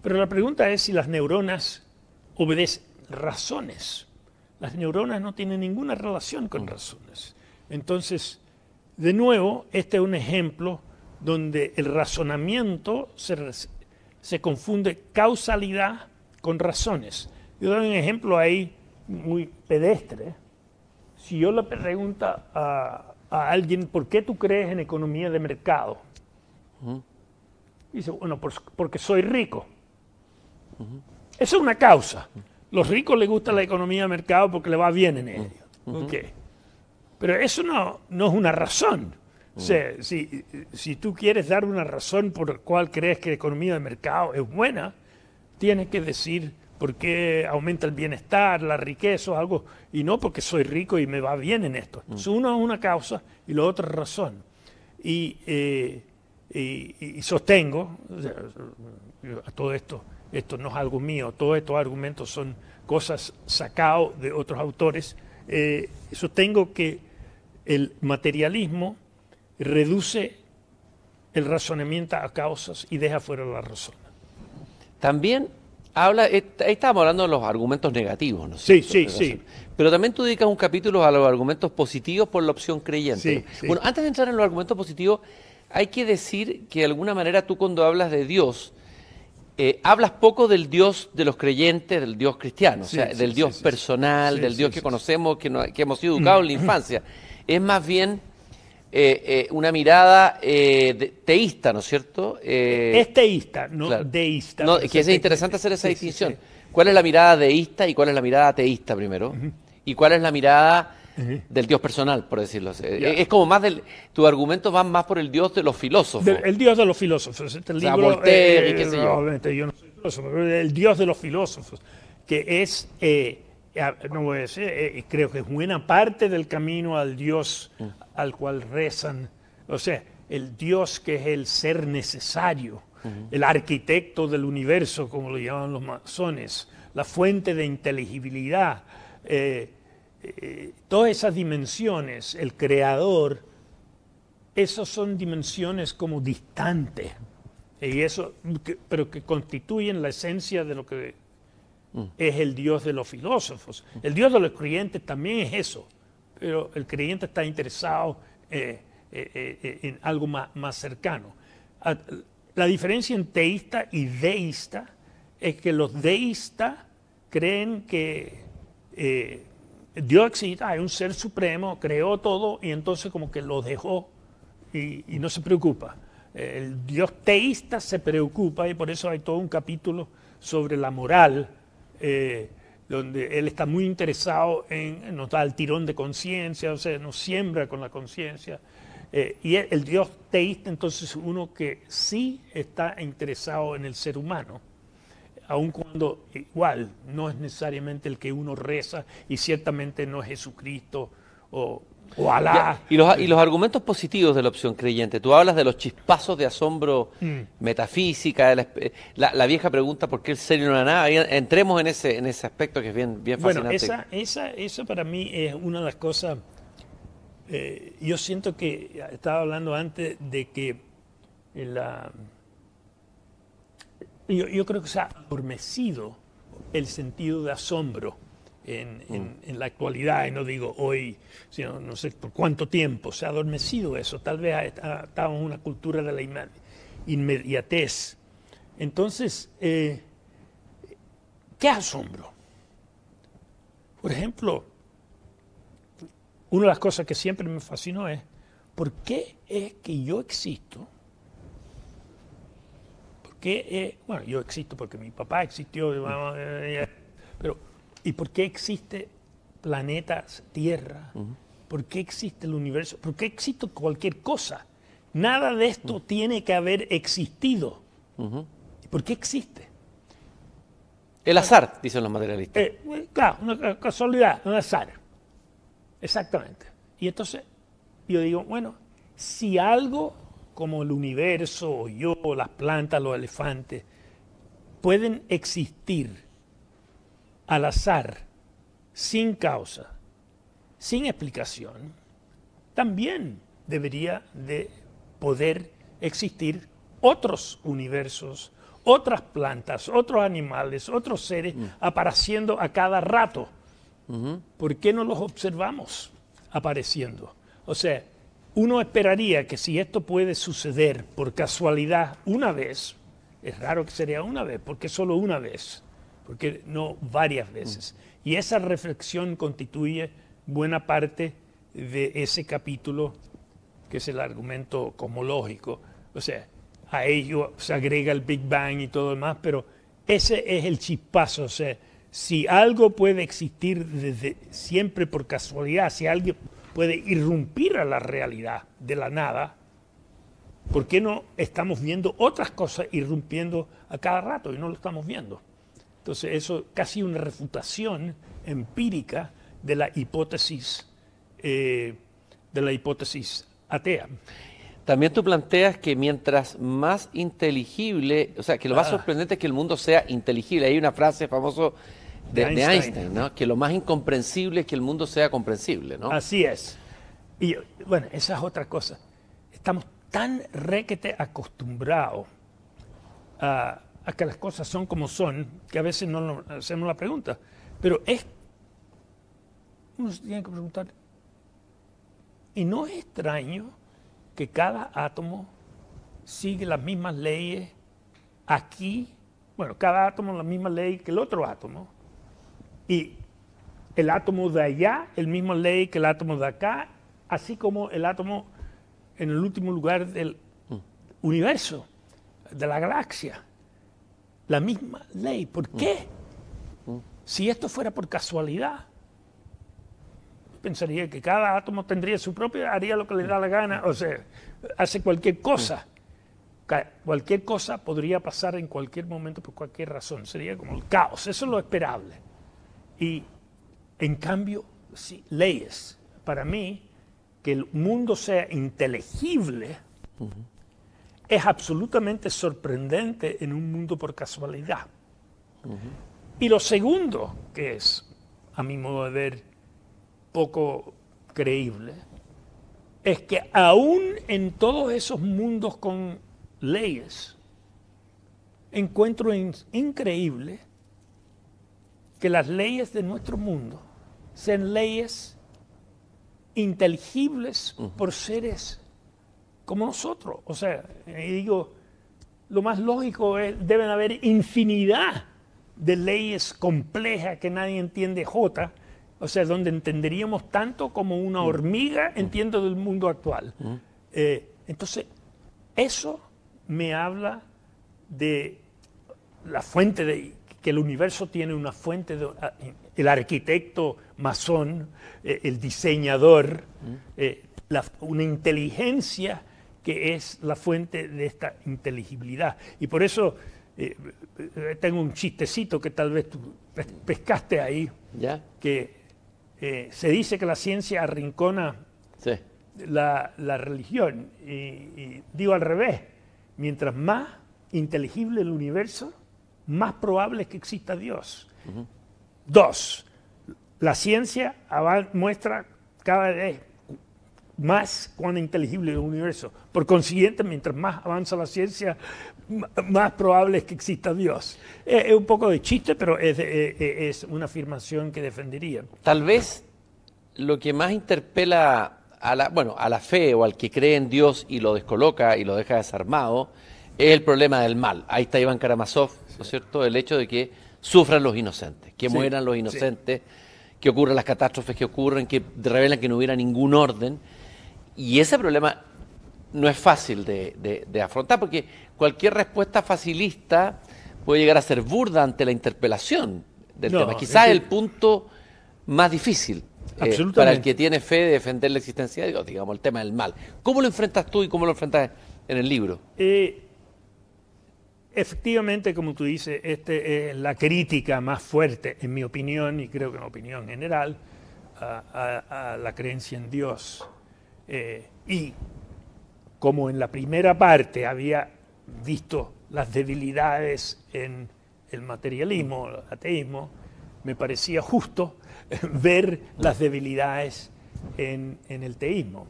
Pero la pregunta es si las neuronas obedecen razones. Las neuronas no tienen ninguna relación con mm. razones. Entonces, de nuevo, este es un ejemplo donde el razonamiento se, se confunde causalidad con razones. Yo doy un ejemplo ahí muy pedestre, si yo le pregunto a, alguien, ¿por qué tú crees en economía de mercado? Dice, bueno, porque soy rico. eso Esa es una causa. Los ricos les gusta la economía de mercado porque le va bien en ello. Pero eso no, no es una razón. si, si, tú quieres dar una razón por la cual crees que la economía de mercado es buena, tienes que decir porque aumenta el bienestar, la riqueza, o algo, y no porque soy rico y me va bien en esto. Mm. Entonces, Uno es una causa y la otra es razón. Y, eh, y, sostengo, a todo esto, esto no es algo mío, todos estos argumentos son cosas sacados de otros autores, eh, sostengo que el materialismo reduce el razonamiento a causas y deja fuera la razón. También habla, eh, estamos hablando de los argumentos negativos, ¿no Sí, sí, sí. Pero también tú dedicas un capítulo a los argumentos positivos por la opción creyente. Bueno, antes de entrar en los argumentos positivos, hay que decir que de alguna manera tú cuando hablas de Dios, eh, hablas poco del Dios de los creyentes, del Dios cristiano, o sea, del Dios personal, del Dios que conocemos, que, que hemos sido educados en la infancia. Es más bien eh, eh, una mirada eh, teísta, ¿no es cierto? es teísta, no deísta. que es interesante hacer esa distinción. ¿Cuál es la mirada deísta y cuál es la mirada teísta primero? ¿Y cuál es la mirada del Dios personal, por decirlo así? Es como más del... Tus argumentos van más por el Dios de los filósofos. el Dios de los filósofos. el Dios de los filósofos, que es... Eh, ah, no a decir, eh, eh, creo que es buena parte del camino al Dios mm. al cual rezan. O sea, el Dios que es el ser necesario, el arquitecto del universo, como lo llaman los masones, la fuente de inteligibilidad, todas esas dimensiones, el creador, esas son dimensiones como distantes, y eso, pero que constituyen la esencia de lo que Mm. es el Dios de los filósofos. El Dios de los creyentes también es eso, pero el creyente está interesado eh, eh, eh, en algo más, cercano. Ah, la diferencia entre teísta y deísta es que los deístas creen que Dios existe, hay un ser supremo, creó todo y entonces como que lo dejó y, no se preocupa. el Dios teísta se preocupa y por eso hay todo un capítulo sobre la moral eh, donde él está muy interesado en, nos da el tirón de conciencia, o sea, nos siembra con la conciencia. Eh, y el, el, Dios teísta entonces uno que sí está interesado en el ser humano, aun cuando igual no es necesariamente el que uno reza y ciertamente no es Jesucristo o, y los, y los argumentos positivos de la opción creyente. Tú hablas de los chispazos de asombro mm. metafísica, la, vieja pregunta por qué el serio no era nada. Entremos en ese, en ese aspecto que es bien, bien fascinante. esa, eso para mí es una de las cosas. Eh, yo siento que estaba hablando antes de que eh, la, yo, yo creo que se ha adormecido el sentido de asombro Mm. en, la actualidad, y no digo hoy, sino no sé por cuánto tiempo se ha adormecido eso. Tal vez estábamos en una cultura de la inmediatez. Entonces, eh, qué asombro. Por ejemplo, una de las cosas que siempre me fascinó es, ¿por qué es que yo existo? ¿Por bueno, yo existo porque mi papá existió, eh, eh, pero ¿Y por qué existe planetas, Tierra? ¿Por qué existe el universo? ¿Por qué existe cualquier cosa? Nada de esto tiene que haber existido. ¿Y por qué existe? El azar, dicen los materialistas. Eh, eh, claro, una casualidad, un azar. Exactamente. Y entonces yo digo, bueno, si algo como el universo, o yo, o las plantas, los elefantes, pueden existir al azar, sin causa, sin explicación, también debería de poder existir otros universos, otras plantas, otros animales, otros seres mm. apareciendo a cada rato. ¿Por qué no los observamos apareciendo? O sea, uno esperaría que si esto puede suceder por casualidad una vez, es raro que sería una vez, porque solo una vez, porque no varias veces. Y esa reflexión constituye buena parte de ese capítulo que es el argumento cosmológico. O sea, a ello se agrega el Big Bang y todo lo demás, pero ese es el chispazo. O sea, si algo puede existir desde siempre por casualidad, si alguien puede irrumpir a la realidad de la nada, ¿por qué no estamos viendo otras cosas irrumpiendo a cada rato y no lo estamos viendo? Entonces, eso casi una refutación empírica de la hipótesis, eh, de la hipótesis atea. También tú planteas que mientras más inteligible, o sea, que lo más ah. sorprendente es que el mundo sea inteligible. Hay una frase famosa de, de Einstein ¿no? Que lo más incomprensible es que el mundo sea comprensible, ¿no? Así es. Y bueno, esa es otra cosa. Estamos tan requete acostumbrados a a que las cosas son como son, que a veces no hacemos la pregunta. Pero es, uno se tiene que preguntar, ¿y no es extraño que cada átomo sigue las mismas leyes aquí? Bueno, cada átomo la misma ley que el otro átomo. Y el átomo de allá, el mismo ley que el átomo de acá, así como el átomo en el último lugar del mm. universo, de la galaxia la misma ley. ¿Por mm. qué? Mm. Si esto fuera por casualidad, pensaría que cada átomo tendría su propia haría lo que le da la gana, o sea, hace cualquier cosa. Mm. Cualquier cosa podría pasar en cualquier momento por cualquier razón, sería como el caos, eso es lo esperable. Y en cambio, sí, leyes. Para mí, que el mundo sea inteligible es absolutamente sorprendente en un mundo por casualidad. Y lo segundo, que es, a mi modo de ver, poco creíble, es que aún en todos esos mundos con leyes, encuentro increíble que las leyes de nuestro mundo sean leyes inteligibles por seres como nosotros. O sea, digo, lo más lógico es, deben haber infinidad de leyes complejas que nadie entiende J, o sea, donde entenderíamos tanto como una mm. hormiga mm. entiendo del mundo actual. Mm. Eh, entonces, eso me habla de la fuente de que el universo tiene una fuente de ah, el arquitecto masón, eh, el diseñador, eh, una inteligencia que es la fuente de esta inteligibilidad. Y por eso eh, eh, tengo un chistecito que tal vez tú pescaste ahí, que eh, se dice que la ciencia arrincona la, religión. Y, digo al revés, mientras más inteligible el universo, más probable es que exista Dios. Dos, la ciencia muestra cada vez más cuán inteligible el universo. Por consiguiente, mientras más avanza la ciencia, más probable es que exista Dios. Eh, es, un poco de chiste, pero eh, eh, es, una afirmación que defendería. Tal vez lo que más interpela a la, bueno, a la fe o al que cree en Dios y lo descoloca y lo deja desarmado, es el problema del mal. Ahí está Iván Karamazov, ¿no es cierto? El hecho de que sufran los inocentes, que mueran los inocentes, que ocurran las catástrofes que ocurren, que revelan que no hubiera ningún orden. Y ese problema no es fácil de, afrontar, porque cualquier respuesta facilista puede llegar a ser burda ante la interpelación del tema. Quizás es el punto más difícil eh, para el que tiene fe de defender la existencia de Dios, digamos, el tema del mal. ¿Cómo lo enfrentas tú y cómo lo enfrentas en el libro? Eh, efectivamente, como tú dices, esta es la crítica más fuerte, en mi opinión, y creo que en opinión general, a la creencia en Dios eh, y como en la primera parte había visto las debilidades en el materialismo, el ateísmo, me parecía justo [LAUGHS] ver las debilidades en, el teísmo.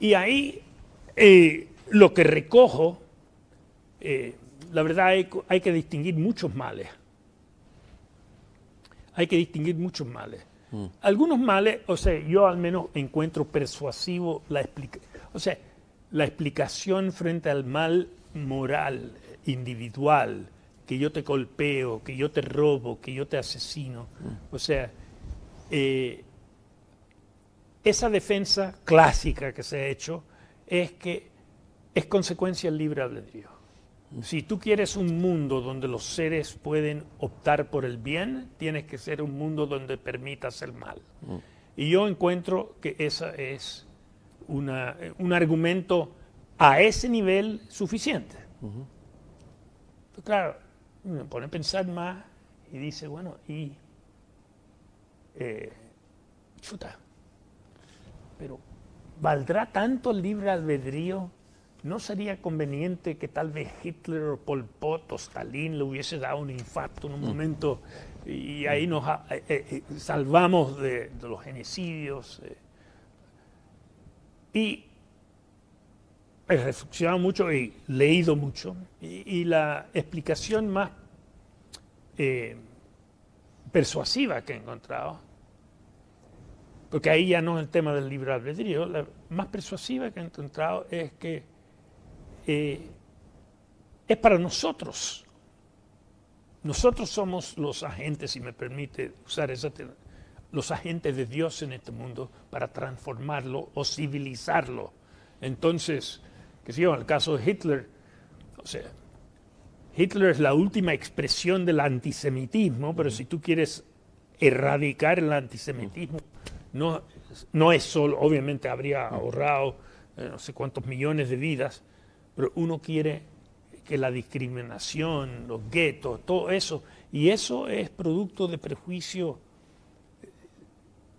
Y ahí eh, lo que recojo, eh, la verdad hay que distinguir muchos males. Hay que distinguir muchos males. Mm. Algunos males, o sea, yo al menos encuentro persuasivo la explicación. O sea, la explicación frente al mal moral, individual, que yo te golpeo, que yo te robo, que yo te asesino. Mm. O sea, eh, esa defensa clásica que se ha hecho es que es consecuencia del libre albedrío. Si tú quieres un mundo donde los seres pueden optar por el bien, tienes que ser un mundo donde permitas el mal. Mm. Y yo encuentro que ese es eh, un argumento a ese nivel suficiente. claro, me pone a pensar más y dice, bueno, y eh, chuta, pero ¿valdrá tanto el libre albedrío ¿no sería conveniente que tal vez Hitler o Pol Pot o Stalin le hubiese dado un infarto en un mm. momento y ahí nos eh, eh, eh, salvamos de, los genocidios? Y he reflexionado mucho y leído mucho y, la explicación más persuasiva que he encontrado porque ahí ya no es el tema del libre albedrío, la más persuasiva que he encontrado es que eh, es para nosotros. Nosotros somos los agentes, si me permite usar esa los agentes de Dios en este mundo para transformarlo o civilizarlo. Entonces, que si yo, en el caso de Hitler, o sea, Hitler es la última expresión del antisemitismo, pero si tú quieres erradicar el antisemitismo, no, no es solo, obviamente habría ahorrado eh, no sé cuántos millones de vidas, pero uno quiere que la discriminación, los guetos, todo eso, y eso es producto de prejuicios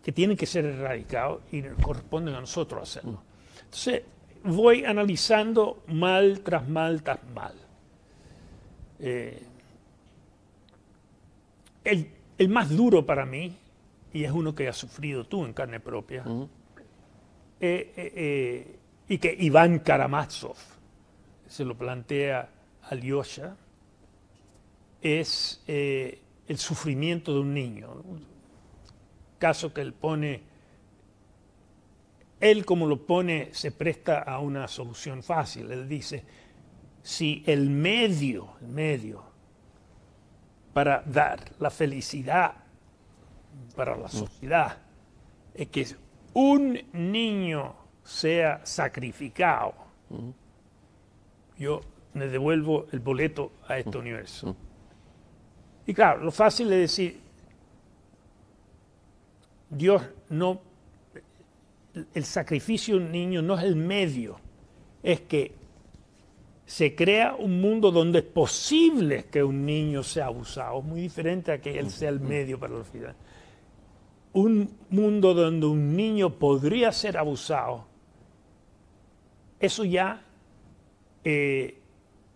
que tienen que ser erradicados y corresponden a nosotros hacerlo. Entonces, voy analizando mal tras mal tras mal. Eh, el, más duro para mí, y es uno que has sufrido tú en carne propia, eh, eh, y que Iván Karamazov, se lo plantea a Alyosha, es eh, el sufrimiento de un niño. Caso que él pone, él como lo pone se presta a una solución fácil. Él dice, si el medio, el medio para dar la felicidad para la sociedad es que un niño sea sacrificado, yo le devuelvo el boleto a este mm. universo. Mm. Y claro, lo fácil es decir, Dios no, el sacrificio de un niño no es el medio, es que se crea un mundo donde es posible que un niño sea abusado, muy diferente a que él mm. sea el medio para la final. Un mundo donde un niño podría ser abusado, eso ya eh,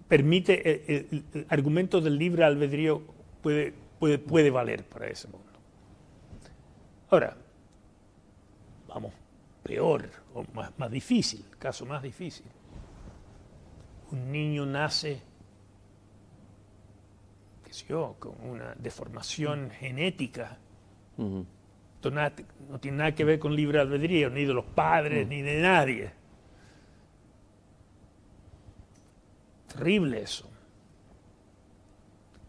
permite, eh, el, argumento del libre albedrío puede, puede, puede valer para ese mundo. Ahora, vamos, peor o más, difícil, caso más difícil. Un niño nace, que sé yo, con una deformación mm. genética. no tiene nada que ver con libre albedrío, ni de los padres, mm. ni de nadie Terrible eso.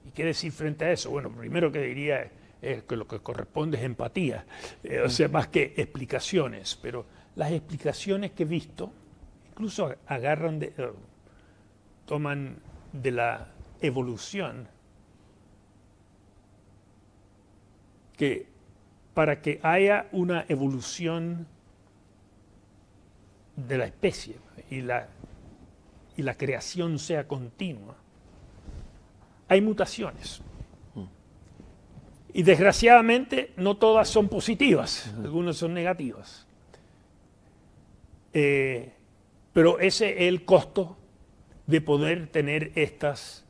¿Y qué decir frente a eso? Bueno, primero que diría es que lo que corresponde es empatía, eh, o sea, más que explicaciones, pero las explicaciones que he visto incluso agarran, de, eh, toman de la evolución que para que haya una evolución de la especie y la y la creación sea continua. Hay mutaciones. Y desgraciadamente no todas son positivas, algunas son negativas. Eh, pero ese es el costo de poder tener estas,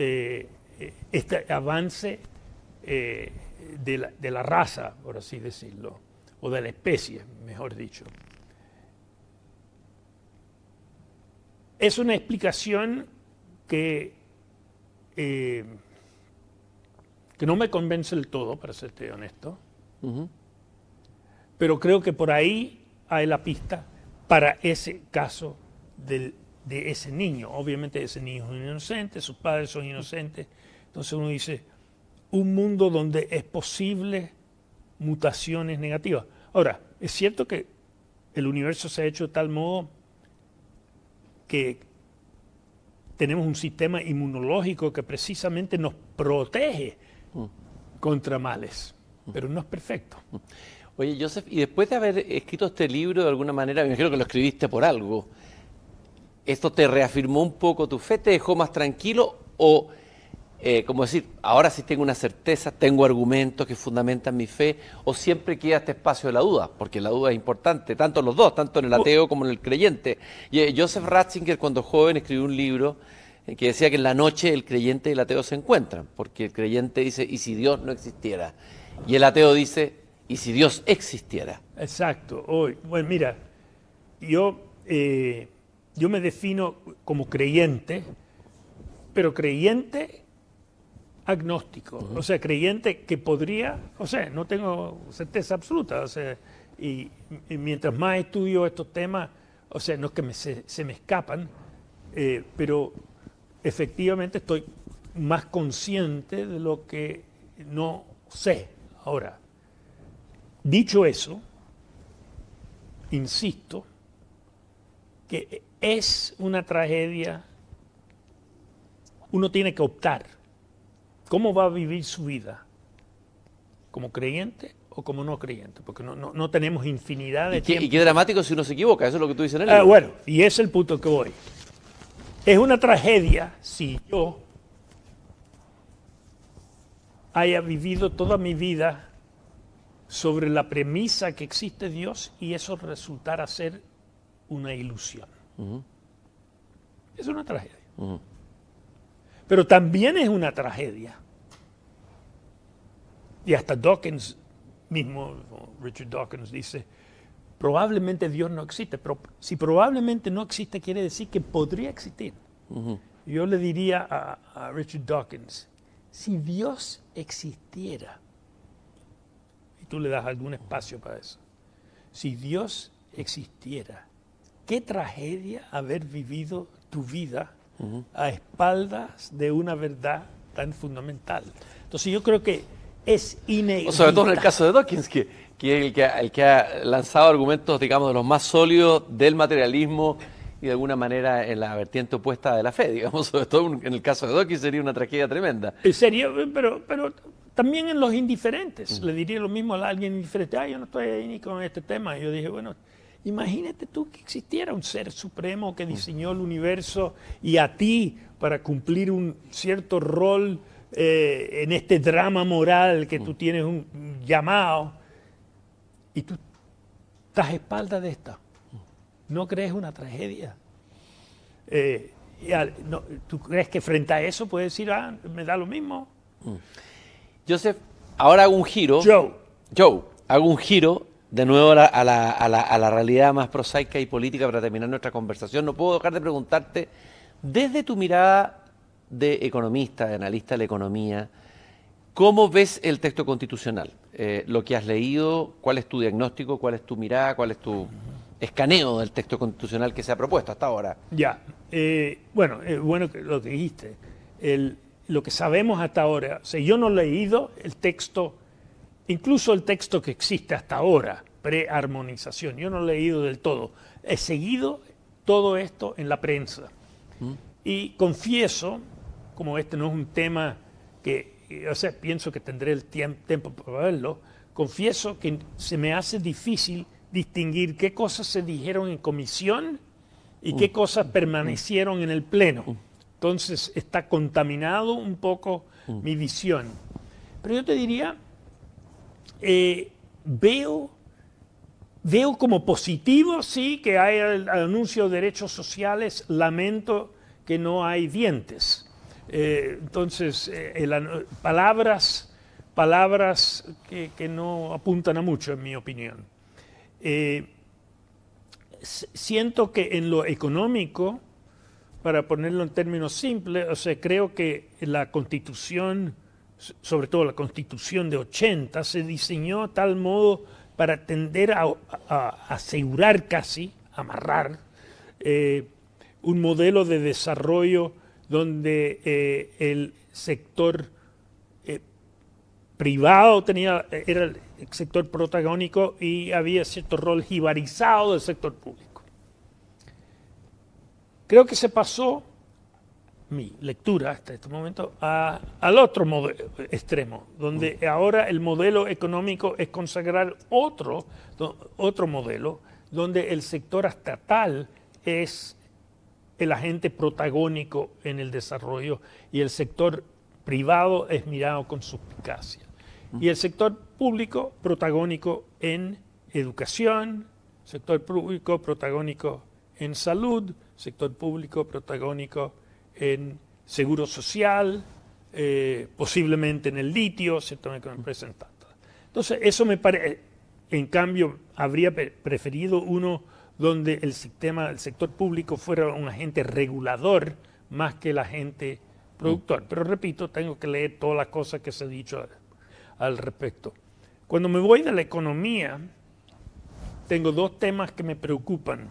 eh, eh, este avance de, la, de la raza, por así decirlo, o de la especie, mejor dicho. es una explicación que, eh, que no me convence del todo, para serte honesto, pero creo que por ahí hay la pista para ese caso de ese niño. Obviamente ese niño es inocente, sus padres son inocentes, entonces uno dice, un mundo donde es posible mutaciones negativas. Ahora, es cierto que el universo se ha hecho de tal modo que tenemos un sistema inmunológico que precisamente nos protege mm. contra males, pero no es perfecto. Mm. Oye, Joseph, y después de haber escrito este libro de alguna manera, me imagino que lo escribiste por algo, ¿esto te reafirmó un poco tu fe, te dejó más tranquilo o eh, como decir, ahora sí tengo una certeza, tengo argumentos que fundamentan mi fe, o siempre queda este espacio de la duda, porque la duda es importante, tanto los dos, tanto en el uh. ateo como en el creyente. Y, eh, Joseph Ratzinger, cuando joven, escribió un libro eh, que decía que en la noche el creyente y el ateo se encuentran, porque el creyente dice, ¿y si Dios no existiera? Y el ateo dice, ¿y si Dios existiera? Exacto. Hoy, bueno, mira, yo, yo me defino como creyente, pero creyente agnóstico, o sea, creyente que podría, o sea, no tengo certeza absoluta, o sea, y, mientras más estudio estos temas, o sea, no es que se, me escapan, eh, pero efectivamente estoy más consciente de lo que no sé ahora. Dicho eso, insisto, que es una tragedia, uno tiene que optar cómo va a vivir su vida, como creyente o como no creyente, porque no, tenemos infinidad de ¿Y qué, Y qué dramático si uno se equivoca, eso es lo que tú dices en ah, bueno, y es el punto que voy. Es una tragedia si yo haya vivido toda mi vida sobre la premisa que existe Dios y eso resultara ser una ilusión. Es una tragedia. Pero también es una tragedia. Y hasta Dawkins mismo, Richard Dawkins dice, probablemente Dios no existe, pero si probablemente no existe quiere decir que podría existir. Yo le diría a, Richard Dawkins, si Dios existiera, y tú le das algún espacio para eso, si Dios existiera, qué tragedia haber vivido tu vida a espaldas de una verdad tan fundamental. Entonces yo creo que es inevitable. Sobre todo en el caso de Dawkins, que, que es el que, ha, el que ha lanzado argumentos, digamos, de los más sólidos del materialismo y de alguna manera en la vertiente opuesta de la fe, digamos, [LAUGHS] sobre todo en el caso de Dawkins sería una tragedia tremenda. Eh, sería, eh, pero, pero también en los indiferentes, le diría lo mismo a alguien indiferente, ah, yo no estoy ahí ni con este tema, y yo dije, bueno, Imagínate tú que existiera un ser supremo que mm. diseñó el universo y a ti para cumplir un cierto rol eh, en este drama moral que tú mm. tienes un llamado y tú estás a espaldas de esta. Mm. No crees una tragedia. Eh, ¿Tú crees que frente a eso puedes decir, ah, me da lo mismo? Joseph, ahora hago un giro. Joe. Joe, hago un giro de nuevo a la, realidad más prosaica y política para terminar nuestra conversación, no puedo dejar de preguntarte, desde tu mirada de economista, de analista de la economía, ¿cómo ves el texto constitucional? Eh, lo que has leído, cuál es tu diagnóstico, cuál es tu mirada, cuál es tu escaneo del texto constitucional que se ha propuesto hasta ahora. Ya, eh, bueno, bueno lo que dijiste, lo que sabemos hasta ahora, Si yo no he leído el texto incluso el texto que existe hasta ahora, prearmonización, yo no lo he leído del todo, he seguido todo esto en la prensa. ¿Mm? Y confieso, como este no es un tema que, o sea, pienso que tendré el tiempo para verlo, confieso que se me hace difícil distinguir qué cosas se dijeron en comisión y qué mm. cosas mm. permanecieron en el Pleno. Entonces está contaminado un poco mi visión. Pero yo te diría eh, veo, veo como positivo, sí, que hay el anuncio de derechos sociales, lamento que no hay dientes. Eh, entonces, eh, palabras, palabras que, no apuntan a mucho, en mi opinión. siento que en lo económico, para ponerlo en términos simples, o creo que la constitución sobre todo la Constitución de 80, se diseñó tal modo para tender a, asegurar casi, amarrar, eh, un modelo de desarrollo donde eh, el sector eh, privado tenía, era el sector protagónico y había cierto rol jibarizado del sector público. Creo que se pasó mi lectura hasta este momento, al otro modelo, extremo, donde mm. ahora el modelo económico es consagrar otro, otro modelo, donde el sector estatal es el agente protagónico en el desarrollo y el sector privado es mirado con suspicacia. Mm. Y el sector público protagónico en educación, sector público protagónico en salud, sector público protagónico en en Seguro Social, eh, posiblemente en el litio, ¿cierto? que que presentado Entonces, eso me parece, eh, en cambio, habría preferido uno donde el sistema, el sector público fuera un agente regulador más que el agente productor. Pero repito, tengo que leer todas las cosas que se ha dicho al, respecto. Cuando me voy de la economía, tengo dos temas que me preocupan.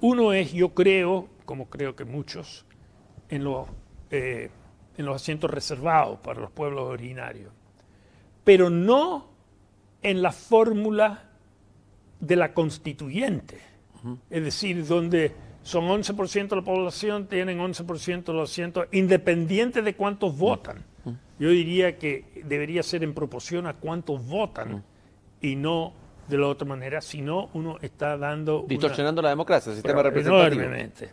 Uno es, yo creo, como creo que muchos, en los, eh, en los asientos reservados para los pueblos originarios, pero no en la fórmula de la constituyente, es decir, donde son 11% de la población, tienen 11% de los asientos, independiente de cuántos votan. Yo diría que debería ser en proporción a cuántos votan y no de la otra manera, sino uno está dando... Distorsionando la democracia, el sistema representativo. Enormemente.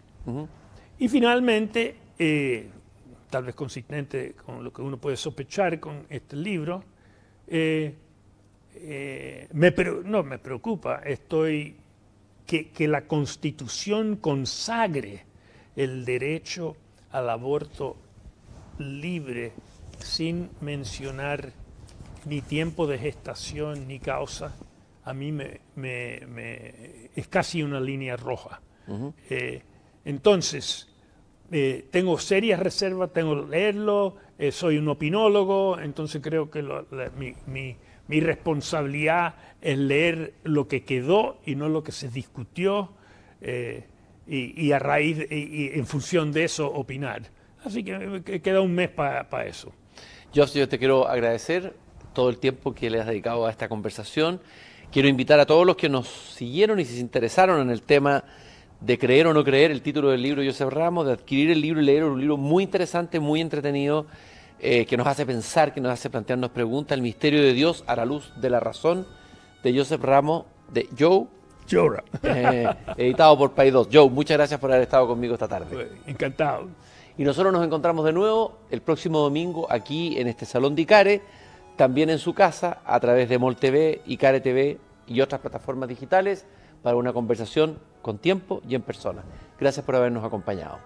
Y finalmente, eh, tal vez consistente con lo que uno puede sospechar con este libro, eh, eh, no me preocupa, estoy que, la constitución consagre el derecho al aborto libre sin mencionar ni tiempo de gestación ni causa, a mí me, es casi una línea roja. Entonces, eh, tengo serias reservas, tengo que leerlo, eh, soy un opinólogo, entonces creo que mi, responsabilidad es leer lo que quedó y no lo que se discutió eh, y, a raíz y, en función de eso opinar. Así que queda un mes para eso. Yo, yo te quiero agradecer todo el tiempo que le has dedicado a esta conversación. Quiero invitar a todos los que nos siguieron y se interesaron en el tema de Creer o no creer, el título del libro Joseph Ramos, de adquirir el libro y leer un libro muy interesante, muy entretenido, eh, que nos hace pensar, que nos hace plantearnos preguntas, El misterio de Dios a la luz de la razón, de Joseph Ramos, de Joe. Joe eh, editado por Pay 2. Joe, muchas gracias por haber estado conmigo esta tarde. Pues, encantado. Y nosotros nos encontramos de nuevo el próximo domingo aquí en este Salón de Icare, también en su casa, a través de y Icare TV y otras plataformas digitales para una conversación con tiempo y en persona. Gracias por habernos acompañado.